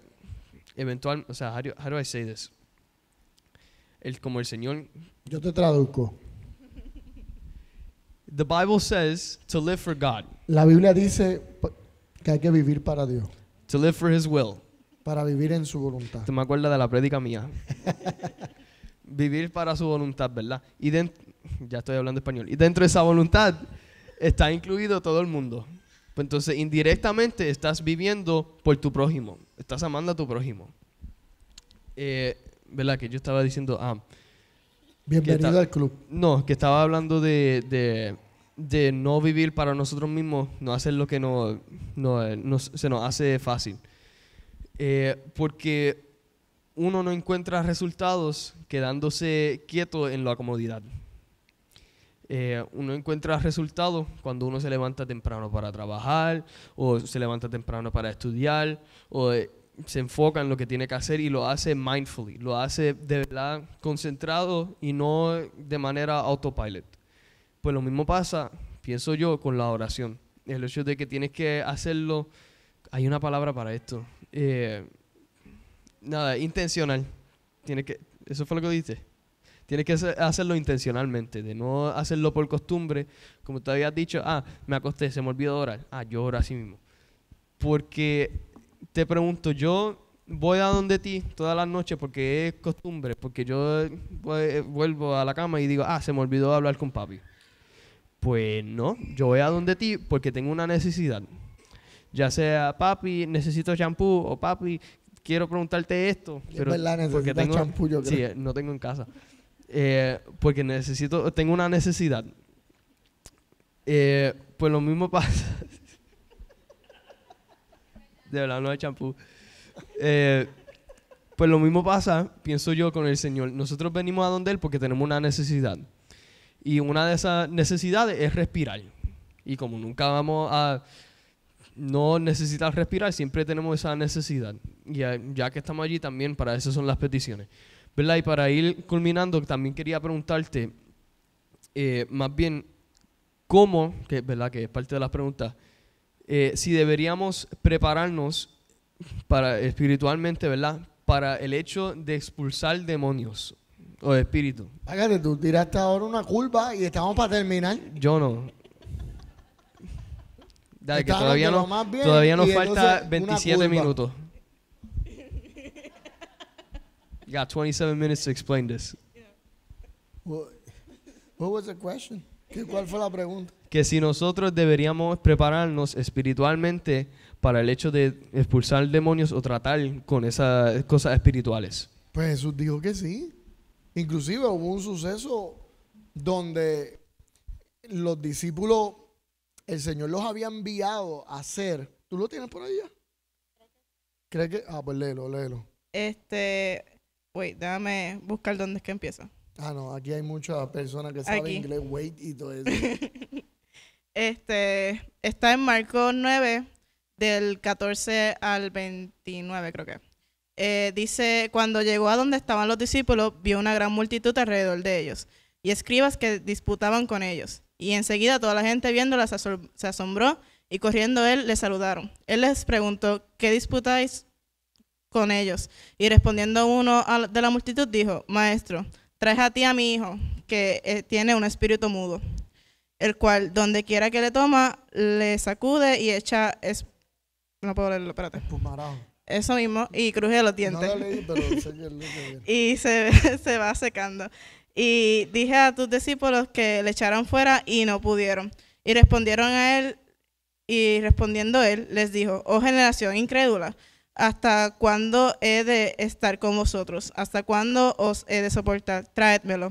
eventual, eventualmente, o sea, ¿cómo do, El, como el Señor. Yo te traduzco. The Bible says to live for God. La Biblia dice que hay que vivir para Dios. To live for His will. Para vivir en su voluntad. Te me acuerdas de la prédica mía. vivir para su voluntad, ¿verdad? Y ya estoy hablando español. Y dentro de esa voluntad está incluido todo el mundo. Pues entonces, indirectamente estás viviendo por tu prójimo. Estás amando a tu prójimo. Eh, ¿Verdad? Que yo estaba diciendo. Ah, Bienvenido al club. No, que estaba hablando de, no vivir para nosotros mismos, no hacer lo que no, eh, se nos hace fácil. Eh, porque uno no encuentra resultados quedándose quieto en la comodidad. Eh, uno encuentra resultados cuando uno se levanta temprano para trabajar o se levanta temprano para estudiar o eh, se enfoca en lo que tiene que hacer y lo hace mindfully, lo hace de verdad concentrado y no de manera autopilot. Pues lo mismo pasa, pienso yo, con la oración. El hecho de que tienes que hacerlo, hay una palabra para esto. Eh, nada, intencional. tiene que, ¿Eso fue lo que dijiste? Tienes que hacerlo intencionalmente, de no hacerlo por costumbre. Como te habías dicho, ah, me acosté, se me olvidó orar. Ah, yo oro así mismo. Porque te pregunto, yo voy a donde ti todas las noches porque es costumbre, porque yo vuelvo a la cama y digo, ah, se me olvidó hablar con papi. Pues no, yo voy a donde ti porque tengo una necesidad. Ya sea, papi, necesito champú o papi, quiero preguntarte esto. Pero verdad, porque champú, Sí, no tengo en casa. Eh, porque necesito, tengo una necesidad. Eh, pues lo mismo pasa. de verdad, no hay champú. Eh, pues lo mismo pasa, pienso yo, con el Señor. Nosotros venimos a donde Él porque tenemos una necesidad. Y una de esas necesidades es respirar. Y como nunca vamos a no necesitar respirar, siempre tenemos esa necesidad. Y ya que estamos allí también, para eso son las peticiones. Y para ir culminando, también quería preguntarte, eh, más bien, ¿cómo, que, ¿verdad? Que es parte de las preguntas, eh, si deberíamos prepararnos para, espiritualmente, ¿verdad? Para el hecho de expulsar demonios o espíritus. Págate, tú tiraste ahora una curva y estamos para terminar. Yo no. que todavía, no, todavía nos falta 27 minutos. You got 27 minutes to explain this. ¿Cuál fue la pregunta? Que si nosotros deberíamos prepararnos espiritualmente para el hecho de expulsar demonios o tratar con esas cosas espirituales. Pues Jesús dijo que sí. Inclusive hubo un suceso donde los discípulos, el Señor los había enviado a hacer. ¿Tú lo tienes por allá? ¿Crees que? Ah, pues léelo, léelo. Este, Wait, déjame buscar dónde es que empieza. Ah, no, aquí hay muchas personas que saben inglés, wait y todo eso. este, está en Marcos 9, del 14 al 29, creo que. Eh, dice, cuando llegó a donde estaban los discípulos, vio una gran multitud alrededor de ellos, y escribas que disputaban con ellos. Y enseguida toda la gente viéndola se, se asombró, y corriendo él le saludaron. Él les preguntó, ¿qué disputáis ellos. Y respondiendo uno de la multitud dijo, Maestro, traes a ti a mi hijo, que eh, tiene un espíritu mudo, el cual donde quiera que le toma, le sacude y echa... Es no puedo leerlo, espérate. Eso mismo, y cruje los dientes. y se, va secando. Y dije a tus discípulos que le echaron fuera y no pudieron. Y respondieron a él, y respondiendo él, les dijo, oh generación incrédula, ¿Hasta cuándo he de estar con vosotros? ¿Hasta cuándo os he de soportar? Traédmelo.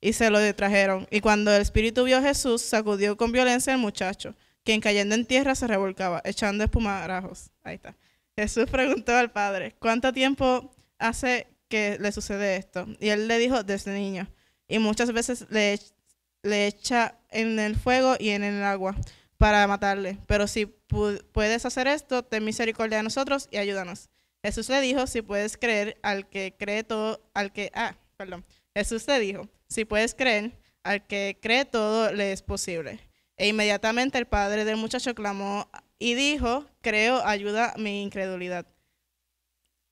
Y se lo trajeron. Y cuando el espíritu vio a Jesús, sacudió con violencia al muchacho, quien cayendo en tierra se revolcaba, echando espumarajos. Ahí está. Jesús preguntó al padre, ¿cuánto tiempo hace que le sucede esto? Y él le dijo, desde niño. Y muchas veces le echa en el fuego y en el agua para matarle. Pero si puedes hacer esto, ten misericordia de nosotros y ayúdanos. Jesús le dijo, si puedes creer al que cree todo, al que, ah, perdón. Jesús le dijo, si puedes creer al que cree todo, le es posible. E inmediatamente el padre del muchacho clamó y dijo, creo, ayuda mi incredulidad.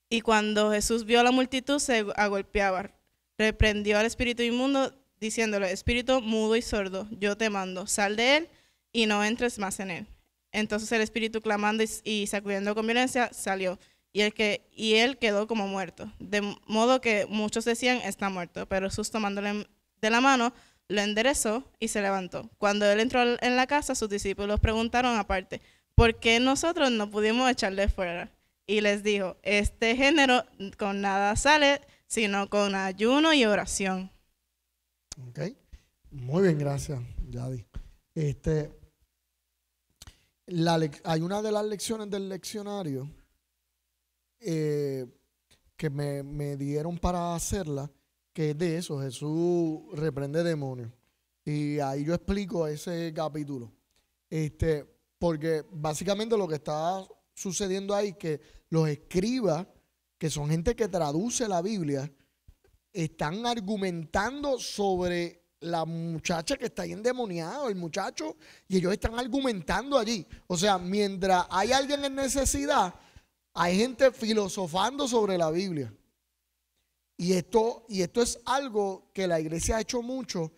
Y cuando Jesús vio a la multitud, se agolpeaba. Reprendió al espíritu inmundo, diciéndole, espíritu mudo y sordo, yo te mando, sal de él y no entres más en él. Entonces el espíritu clamando y, sacudiendo con violencia salió y, el que, y él quedó como muerto. De modo que muchos decían, está muerto, pero Jesús tomándole de la mano, lo enderezó y se levantó. Cuando él entró en la casa, sus discípulos preguntaron aparte, ¿por qué nosotros no pudimos echarle fuera? Y les dijo, este género con nada sale, sino con ayuno y oración. Ok, muy bien, gracias, Yadi. Este, hay una de las lecciones del leccionario eh, que me, dieron para hacerla, que es de eso, Jesús reprende demonios. Y ahí yo explico ese capítulo. Este, porque básicamente lo que está sucediendo ahí es que los escribas, que son gente que traduce la Biblia, están argumentando sobre la muchacha que está ahí endemoniada, el muchacho, y ellos están argumentando allí. O sea, mientras hay alguien en necesidad, hay gente filosofando sobre la Biblia. Y esto, y esto es algo que la iglesia ha hecho mucho,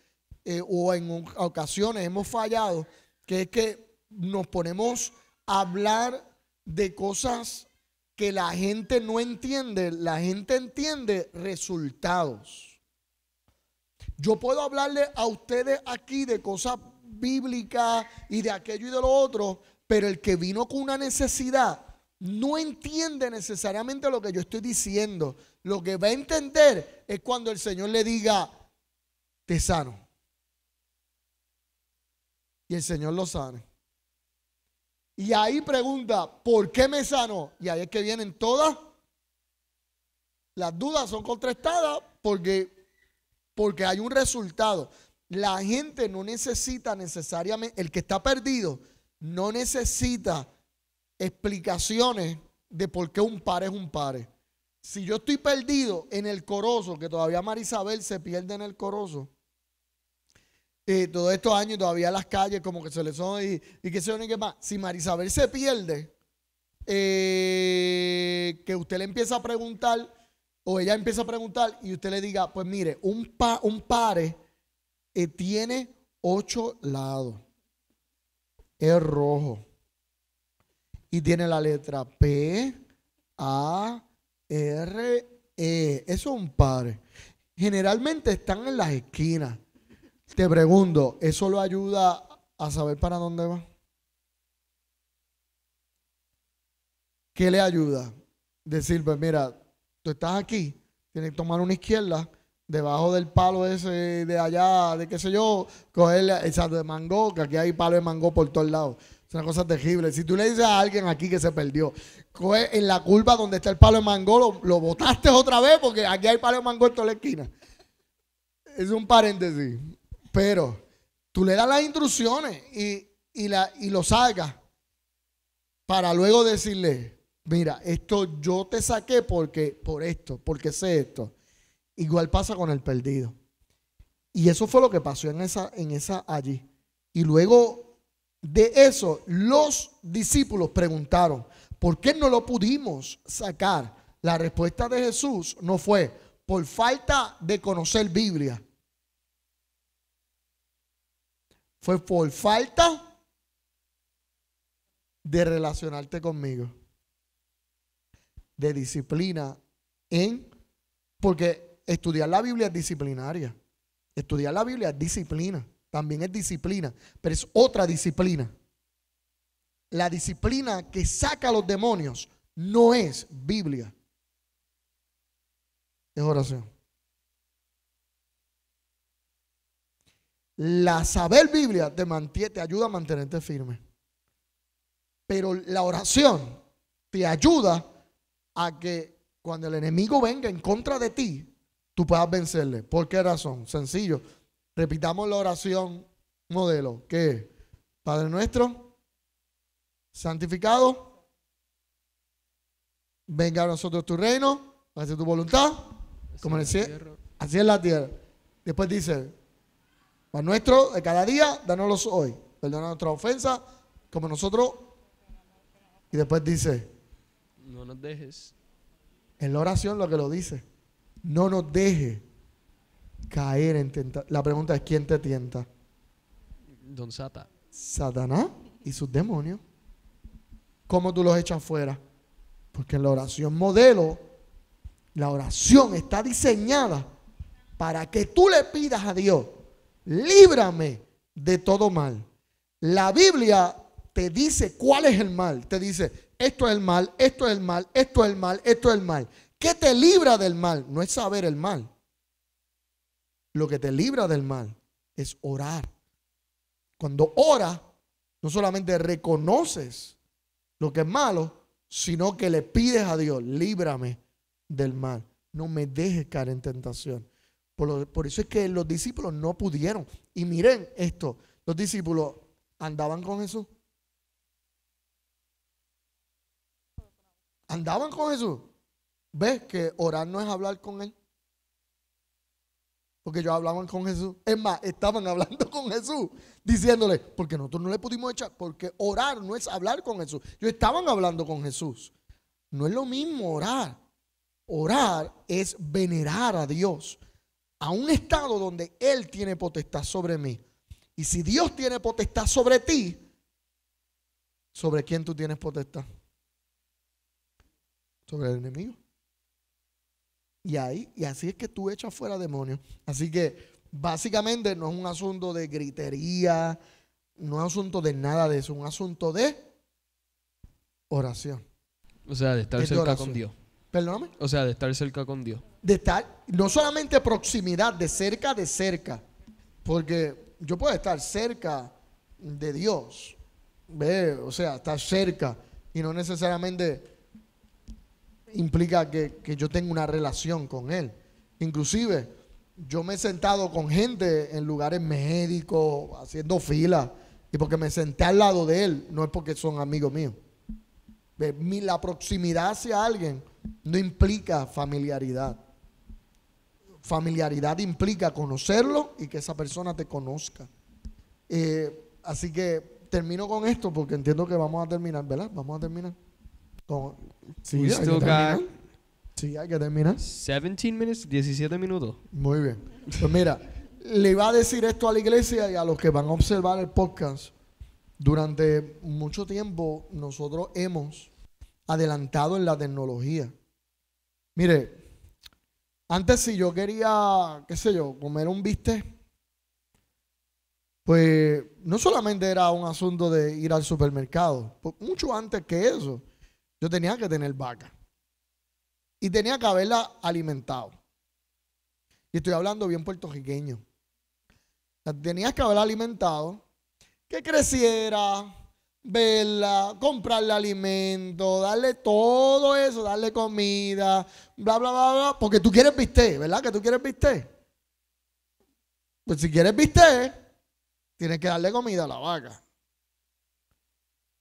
eh, o en ocasiones hemos fallado, que es que nos ponemos a hablar de cosas que la gente no entiende, la gente entiende resultados. Yo puedo hablarle a ustedes aquí de cosas bíblicas y de aquello y de lo otro, pero el que vino con una necesidad no entiende necesariamente lo que yo estoy diciendo. Lo que va a entender es cuando el Señor le diga, te sano. Y el Señor lo sane. Y ahí pregunta, ¿por qué me sano? Y ahí es que vienen todas. Las dudas son contrastadas, porque porque hay un resultado. La gente no necesita necesariamente, el que está perdido no necesita explicaciones de por qué un par es un par. Si yo estoy perdido en el corozo, que todavía Marisabel se pierde en el corozo, eh, todos estos años todavía las calles como que se le son y, que qué sé yo, ni qué más. Si Marisabel se pierde, eh, que usted le empieza a preguntar o ella empieza a preguntar y usted le diga, pues mire, un, pa, un pare eh, tiene ocho lados. Es rojo. Y tiene la letra P, A, R, E. Eso es un pare. Generalmente están en las esquinas. Te pregunto, ¿eso lo ayuda a saber para dónde va? ¿Qué le ayuda? Decir, pues mira, Tú estás aquí, tienes que tomar una izquierda, debajo del palo ese de allá, de qué sé yo, coger esa de mango, que aquí hay palo de mango por todos lados. Es una cosa terrible. Si tú le dices a alguien aquí que se perdió, coge en la curva donde está el palo de mango, lo, botaste otra vez porque aquí hay palo de mango en toda la esquina. Es un paréntesis. Pero tú le das las instrucciones y, la, y lo sacas para luego decirle, mira, esto yo te saqué porque, por esto, porque sé esto. Igual pasa con el perdido. Y eso fue lo que pasó en esa, en esa allí. Y luego de eso, los discípulos preguntaron, ¿por qué no lo pudimos sacar? La respuesta de Jesús no fue por falta de conocer Biblia. Fue por falta de relacionarte conmigo de disciplina en, porque estudiar la Biblia es disciplinaria. Estudiar la Biblia es disciplina, también es disciplina, pero es otra disciplina. La disciplina que saca a los demonios no es Biblia, es oración. La saber Biblia te, mantiene, te ayuda a mantenerte firme, pero la oración te ayuda a que cuando el enemigo venga en contra de ti, tú puedas vencerle. ¿Por qué razón? Sencillo. Repitamos la oración modelo, que Padre nuestro, santificado, venga a nosotros tu reino, hace tu voluntad, como en el cielo, así en la tierra. Después dice, Padre nuestro de cada día, danos hoy, perdona nuestra ofensa, como nosotros. Y después dice, no nos dejes. En la oración lo que lo dice. No nos deje caer en tentación. La pregunta es, ¿quién te tienta? Don Satanás. Satanás y sus demonios. ¿Cómo tú los echas fuera? Porque en la oración modelo, la oración está diseñada para que tú le pidas a Dios, líbrame de todo mal. La Biblia te dice cuál es el mal. Te dice, esto es el mal, esto es el mal, esto es el mal, esto es el mal. ¿Qué te libra del mal? No es saber el mal. Lo que te libra del mal es orar. Cuando oras, no solamente reconoces lo que es malo, sino que le pides a Dios, líbrame del mal. No me dejes caer en tentación. Por, lo, por, eso es que los discípulos no pudieron. Y miren esto, los discípulos andaban con Jesús. andaban con Jesús. ¿Ves que orar no es hablar con Él? Porque ellos hablaban con Jesús. Es más, estaban hablando con Jesús, diciéndole, porque nosotros no le pudimos echar, porque orar no es hablar con Jesús. Yo estaban hablando con Jesús. No es lo mismo orar. Orar es venerar a Dios a un estado donde Él tiene potestad sobre mí. Y si Dios tiene potestad sobre ti, ¿sobre quién tú tienes potestad? sobre el enemigo. Y ahí, y así es que tú echas fuera demonios. Así que básicamente no es un asunto de gritería, no es un asunto de nada de eso, es un asunto de oración. O sea, de estar cerca con Dios. Perdóname. O sea, de estar cerca con Dios. De estar, no solamente proximidad, de cerca, de cerca. Porque yo puedo estar cerca de Dios. O sea, estar cerca. Y no necesariamente implica que, yo tengo una relación con Él. Inclusive, yo me he sentado con gente en lugares médicos, haciendo fila, y porque me senté al lado de Él, no es porque son amigos míos. La proximidad hacia alguien no implica familiaridad. Familiaridad implica conocerlo y que esa persona te conozca. Eh, así que termino con esto porque entiendo que vamos a terminar, ¿verdad? Vamos a terminar hay que terminar. 17 minutos 17 minutos. Muy bien. Pues mira, le iba a decir esto a la iglesia y a los que van a observar el podcast. Durante mucho tiempo nosotros hemos adelantado en la tecnología. Mire, antes si yo quería, qué sé yo, comer un bistec, pues no solamente era un asunto de ir al supermercado, pues, mucho antes que eso. Yo tenía que tener vaca. Y tenía que haberla alimentado. Y estoy hablando bien puertorriqueño. tenías que haberla alimentado, que creciera, verla, comprarle alimento, darle todo eso, darle comida, bla, bla, bla, bla. Porque tú quieres viste, ¿verdad? Que tú quieres viste. Pues si quieres viste, tienes que darle comida a la vaca.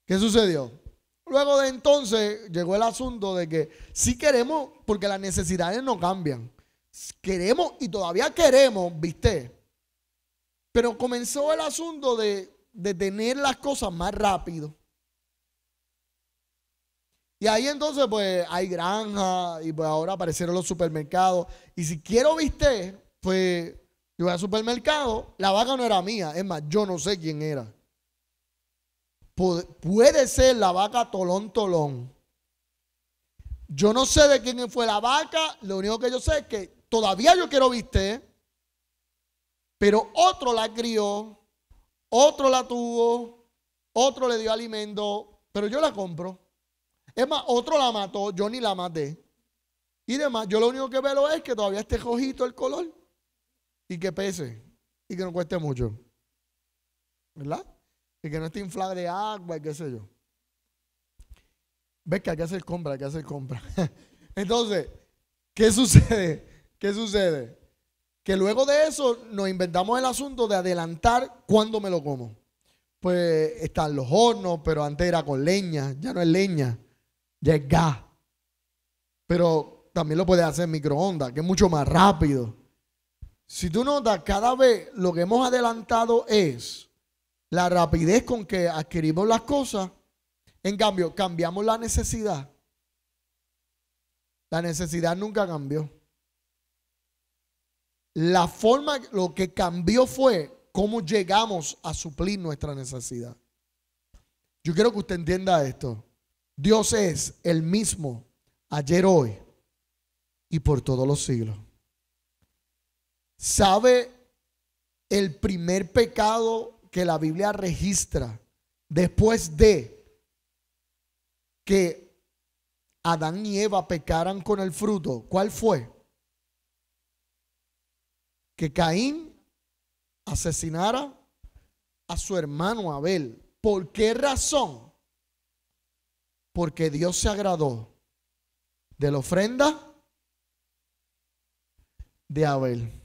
¿Qué sucedió? Luego de entonces llegó el asunto de que sí queremos, porque las necesidades no cambian. Queremos y todavía queremos, viste. Pero comenzó el asunto de, tener las cosas más rápido. Y ahí entonces pues hay granja y pues ahora aparecieron los supermercados. Y si quiero viste, pues yo voy al supermercado, la vaca no era mía. Es más, yo no sé quién era puede ser la vaca tolón tolón. Yo no sé de quién fue la vaca, lo único que yo sé es que todavía yo quiero viste, pero otro la crió, otro la tuvo, otro le dio alimento, pero yo la compro. Es más, otro la mató, yo ni la maté. Y demás, yo lo único que veo es que todavía esté rojito el color y que pese y que no cueste mucho. ¿Verdad? y que no esté inflado de agua y qué sé yo. Ves que hay que hacer compra, hay que hacer compra. Entonces, ¿qué sucede? ¿Qué sucede? Que luego de eso nos inventamos el asunto de adelantar cuándo me lo como. Pues están los hornos, pero antes era con leña, ya no es leña, ya es gas. Pero también lo puedes hacer en microondas, que es mucho más rápido. Si tú notas, cada vez lo que hemos adelantado es la rapidez con que adquirimos las cosas. En cambio, cambiamos la necesidad. La necesidad nunca cambió. La forma, lo que cambió fue cómo llegamos a suplir nuestra necesidad. Yo quiero que usted entienda esto. Dios es el mismo ayer, hoy y por todos los siglos. ¿Sabe el primer pecado que la Biblia registra después de que Adán y Eva pecaran con el fruto, ¿cuál fue? Que Caín asesinara a su hermano Abel. ¿Por qué razón? Porque Dios se agradó de la ofrenda de Abel.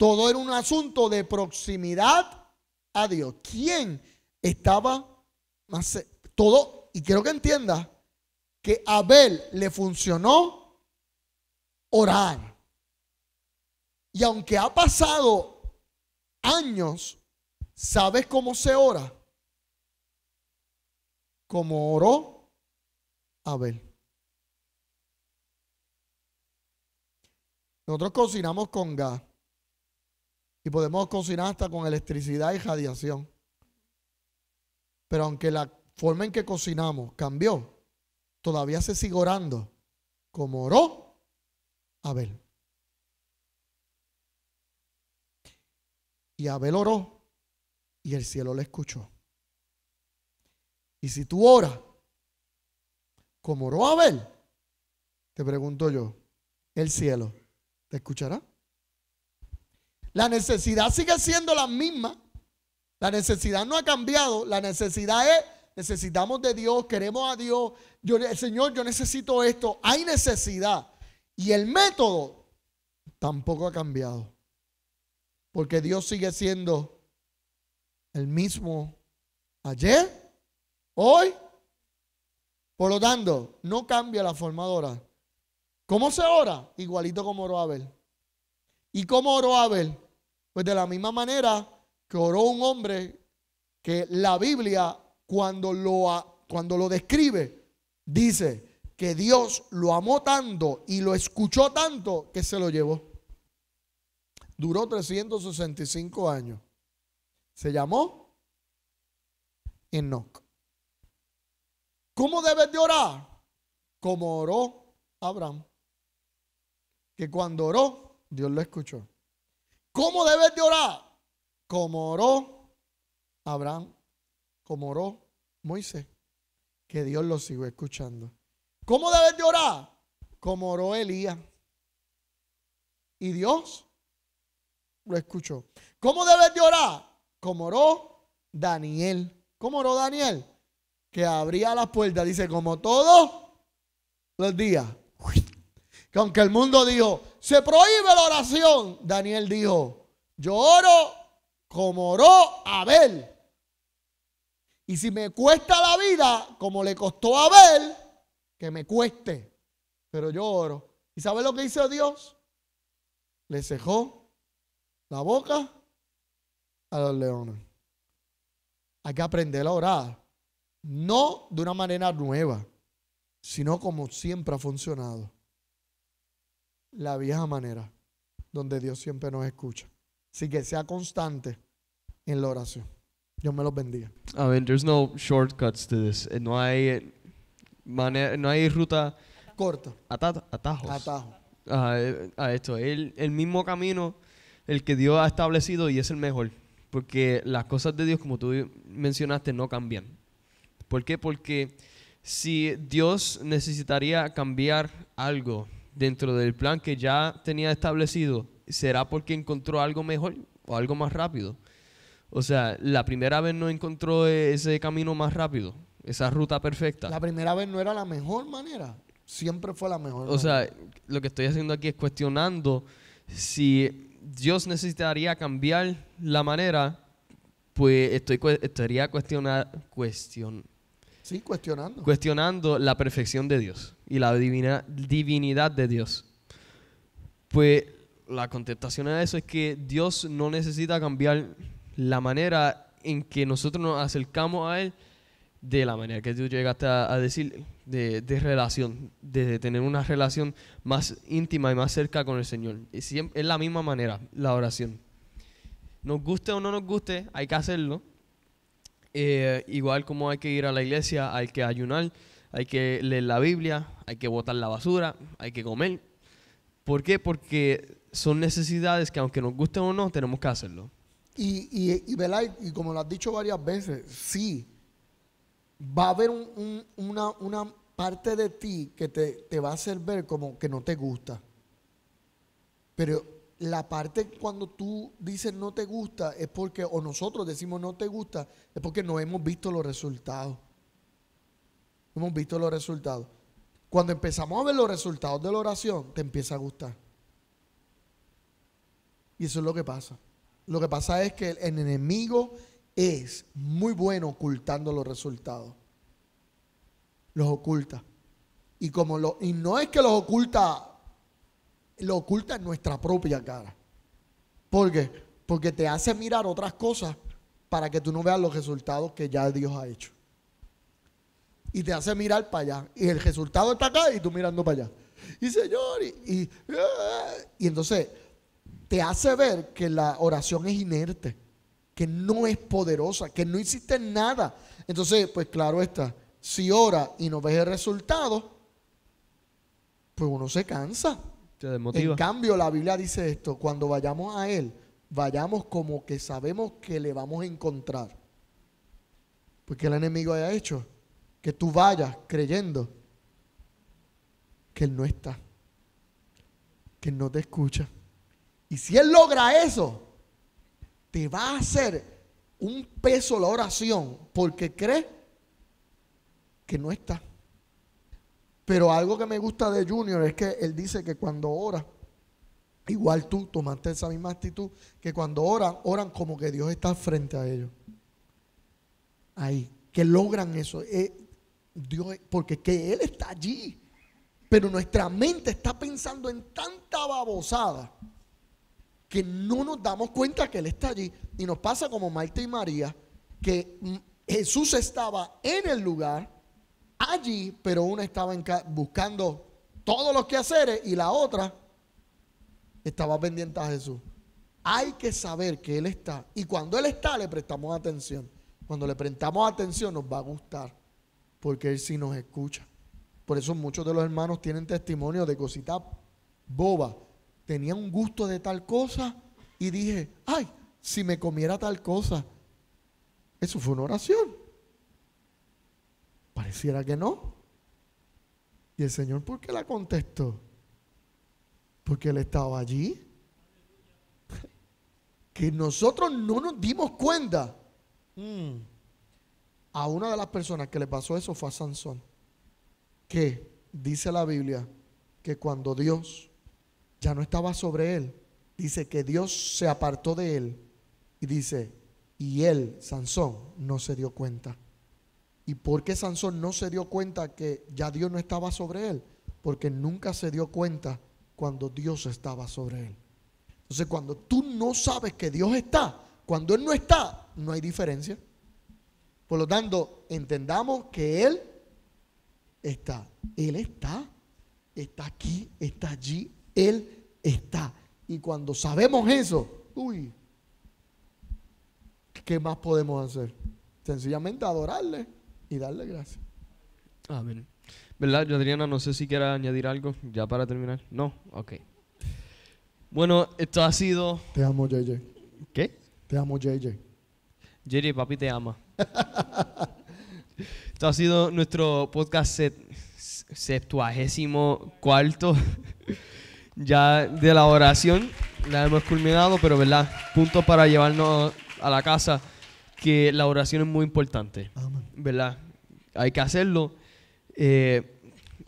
Todo era un asunto de proximidad a Dios. ¿Quién estaba más todo? Y quiero que entienda que a Abel le funcionó orar. Y aunque ha pasado años, ¿sabes cómo se ora? Como oró Abel. Nosotros cocinamos con gas. Y podemos cocinar hasta con electricidad y radiación. Pero aunque la forma en que cocinamos cambió, todavía se sigue orando como oró Abel. Y Abel oró y el cielo le escuchó. Y si tú oras como oró Abel, te pregunto yo, el cielo te escuchará. La necesidad sigue siendo la misma. La necesidad no ha cambiado. La necesidad es, necesitamos de Dios, queremos a Dios. Yo, Señor, yo necesito esto. Hay necesidad. Y el método tampoco ha cambiado. Porque Dios sigue siendo el mismo ayer, hoy. Por lo tanto, no cambia la forma de orar. ¿Cómo se ora? Igualito como oró Abel. ¿Y cómo oró Abel? Pues de la misma manera que oró un hombre que la Biblia cuando lo, cuando lo describe dice que Dios lo amó tanto y lo escuchó tanto que se lo llevó. Duró 365 años. Se llamó Enoch. ¿Cómo debes de orar? Como oró Abraham. Que cuando oró, Dios lo escuchó. ¿Cómo debes de orar? Como oró Abraham, como oró Moisés, que Dios lo siguió escuchando. ¿Cómo debes de orar? Como oró Elías. Y Dios lo escuchó. ¿Cómo debes de orar? Como oró Daniel. ¿Cómo oró Daniel? Que abría las puertas, dice, como todos los días. Que aunque el mundo dijo, se prohíbe la oración, Daniel dijo, yo oro como oró Abel. Y si me cuesta la vida, como le costó a Abel, que me cueste. Pero yo oro. ¿Y sabe lo que hizo Dios? Le cejó la boca a los leones. Hay que aprender a orar. No de una manera nueva, sino como siempre ha funcionado la vieja manera, donde Dios siempre nos escucha. Así que sea constante en la oración. Dios me los bendiga. I there's no shortcuts to this. Eh, no hay, eh, no hay ruta corta. atajos. Atajo. A, esto. El, el mismo camino, el que Dios ha establecido y es el mejor. Porque las cosas de Dios, como tú mencionaste, no cambian. ¿Por qué? Porque si Dios necesitaría cambiar algo, dentro del plan que ya tenía establecido, será porque encontró algo mejor o algo más rápido. O sea, la primera vez no encontró e-, ese camino más rápido, esa ruta perfecta. La primera vez no era la mejor manera, siempre fue la mejor. O sea, lo que estoy haciendo aquí es cuestionando si Dios necesitaría cambiar la manera, pues estoy estaría cuestionando cuestionando. Cuestionando la perfección de Dios y la divina, divinidad de Dios. Pues la contestación a eso es que Dios no necesita cambiar la manera en que nosotros nos acercamos a Él de la manera que tú llegaste a, a decir, de, de, relación, de tener una relación más íntima y más cerca con el Señor. es la misma manera, la oración. Nos guste o no nos guste, hay que hacerlo. Eh, igual como hay que ir a la iglesia, hay que ayunar, hay que leer la Biblia, hay que botar la basura, hay que comer. ¿Por qué? Porque son necesidades que aunque nos gusten o no, tenemos que hacerlo. Y, y, y, y como lo has dicho varias veces, sí, va a haber una, parte de ti que te, te va a hacer ver como que no te gusta. Pero la parte cuando tú dices no te gusta es porque, o nosotros decimos no te gusta, es porque no hemos visto los resultados. No hemos visto los resultados. Cuando empezamos a ver los resultados de la oración, te empieza a gustar. Y eso es lo que pasa. Lo que pasa es que el enemigo es muy bueno ocultando los resultados. Los oculta. Y como lo, y no es que los oculta lo oculta en nuestra propia cara. ¿Por qué? Porque te hace mirar otras cosas para que tú no veas los resultados que ya Dios ha hecho. Y te hace mirar para allá. Y el resultado está acá y tú mirando para allá. Y Señor, y, y, entonces te hace ver que la oración es inerte, que no es poderosa, que no hiciste nada. Entonces, pues claro está, si ora y no ves el resultado, pues uno se cansa. En cambio, la Biblia dice esto, cuando vayamos a Él, vayamos como que sabemos que le vamos a encontrar. Porque el enemigo haya hecho que tú vayas creyendo que Él no está, que no te escucha. Y si Él logra eso, te va a hacer un peso la oración porque cree que no está. Pero algo que me gusta de Junior es que él dice que cuando ora, igual tú tomaste esa misma actitud, que cuando oran, oran como que Dios está frente a ellos. Ahí, que logran eso. Eh, Dios, porque que Él está allí. Pero nuestra mente está pensando en tanta babosada que no nos damos cuenta que Él está allí. Y nos pasa como Marta y María, que mm, Jesús estaba en el lugar allí, pero una estaba buscando todos los quehaceres y la otra estaba pendiente a Jesús. Hay que saber que Él está. Y cuando Él está, le prestamos atención. Cuando le prestamos atención, nos va a gustar. Porque Él sí nos escucha. Por eso muchos de los hermanos tienen testimonio de cositas boba. Tenía un gusto de tal cosa y dije, ay, si me comiera tal cosa. Eso fue una oración era que no. ¿Y el Señor por qué la contestó? Porque Él estaba allí. Que nosotros no nos dimos cuenta. Mm. A una de las personas que le pasó eso fue a Sansón. Que dice la Biblia que cuando Dios ya no estaba sobre él, dice que Dios se apartó de él y dice, y él, Sansón, no se dio cuenta. ¿Y por qué Sansón no se dio cuenta que ya Dios no estaba sobre él? Porque nunca se dio cuenta cuando Dios estaba sobre él. Entonces, cuando tú no sabes que Dios está, cuando Él no está, no hay diferencia. Por lo tanto, entendamos que Él está. Él está. Está aquí, está allí. Él está. Y cuando sabemos eso, uy, ¿qué más podemos hacer? Sencillamente adorarle y darle gracias. Amén. ¿Verdad, Adriana? No sé si quieras añadir algo ya para terminar. No, ok. Bueno, esto ha sido. Te amo, JJ. ¿Qué? Te amo, JJ. JJ, papi, te ama. esto ha sido nuestro podcast set, septuagésimo cuarto. ya de la oración. La hemos culminado, pero, ¿verdad? Punto para llevarnos a la casa que la oración es muy importante, ¿verdad? Hay que hacerlo. Eh,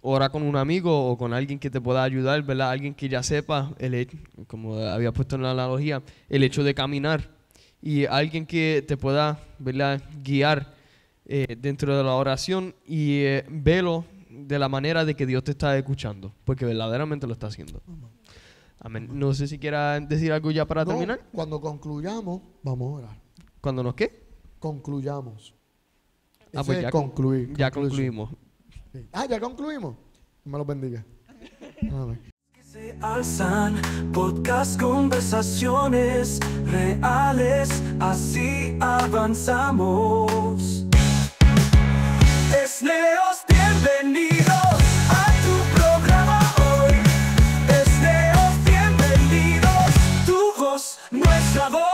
ora con un amigo o con alguien que te pueda ayudar, ¿verdad? Alguien que ya sepa, el, como había puesto en la analogía, el hecho de caminar y alguien que te pueda, ¿verdad? Guiar eh, dentro de la oración y eh, velo de la manera de que Dios te está escuchando, porque verdaderamente lo está haciendo. Amén. No sé si quieras decir algo ya para no, terminar. Cuando concluyamos, vamos a orar. ¿Cuando nos qué? concluyamos. Ah, pues ya concluir. ya concluimos. Ah, ya concluimos. Me los bendiga. Que se alzan podcast conversaciones reales, así avanzamos. Es Neos, bienvenidos a tu programa hoy. Es bienvenidos. Tu voz, nuestra voz.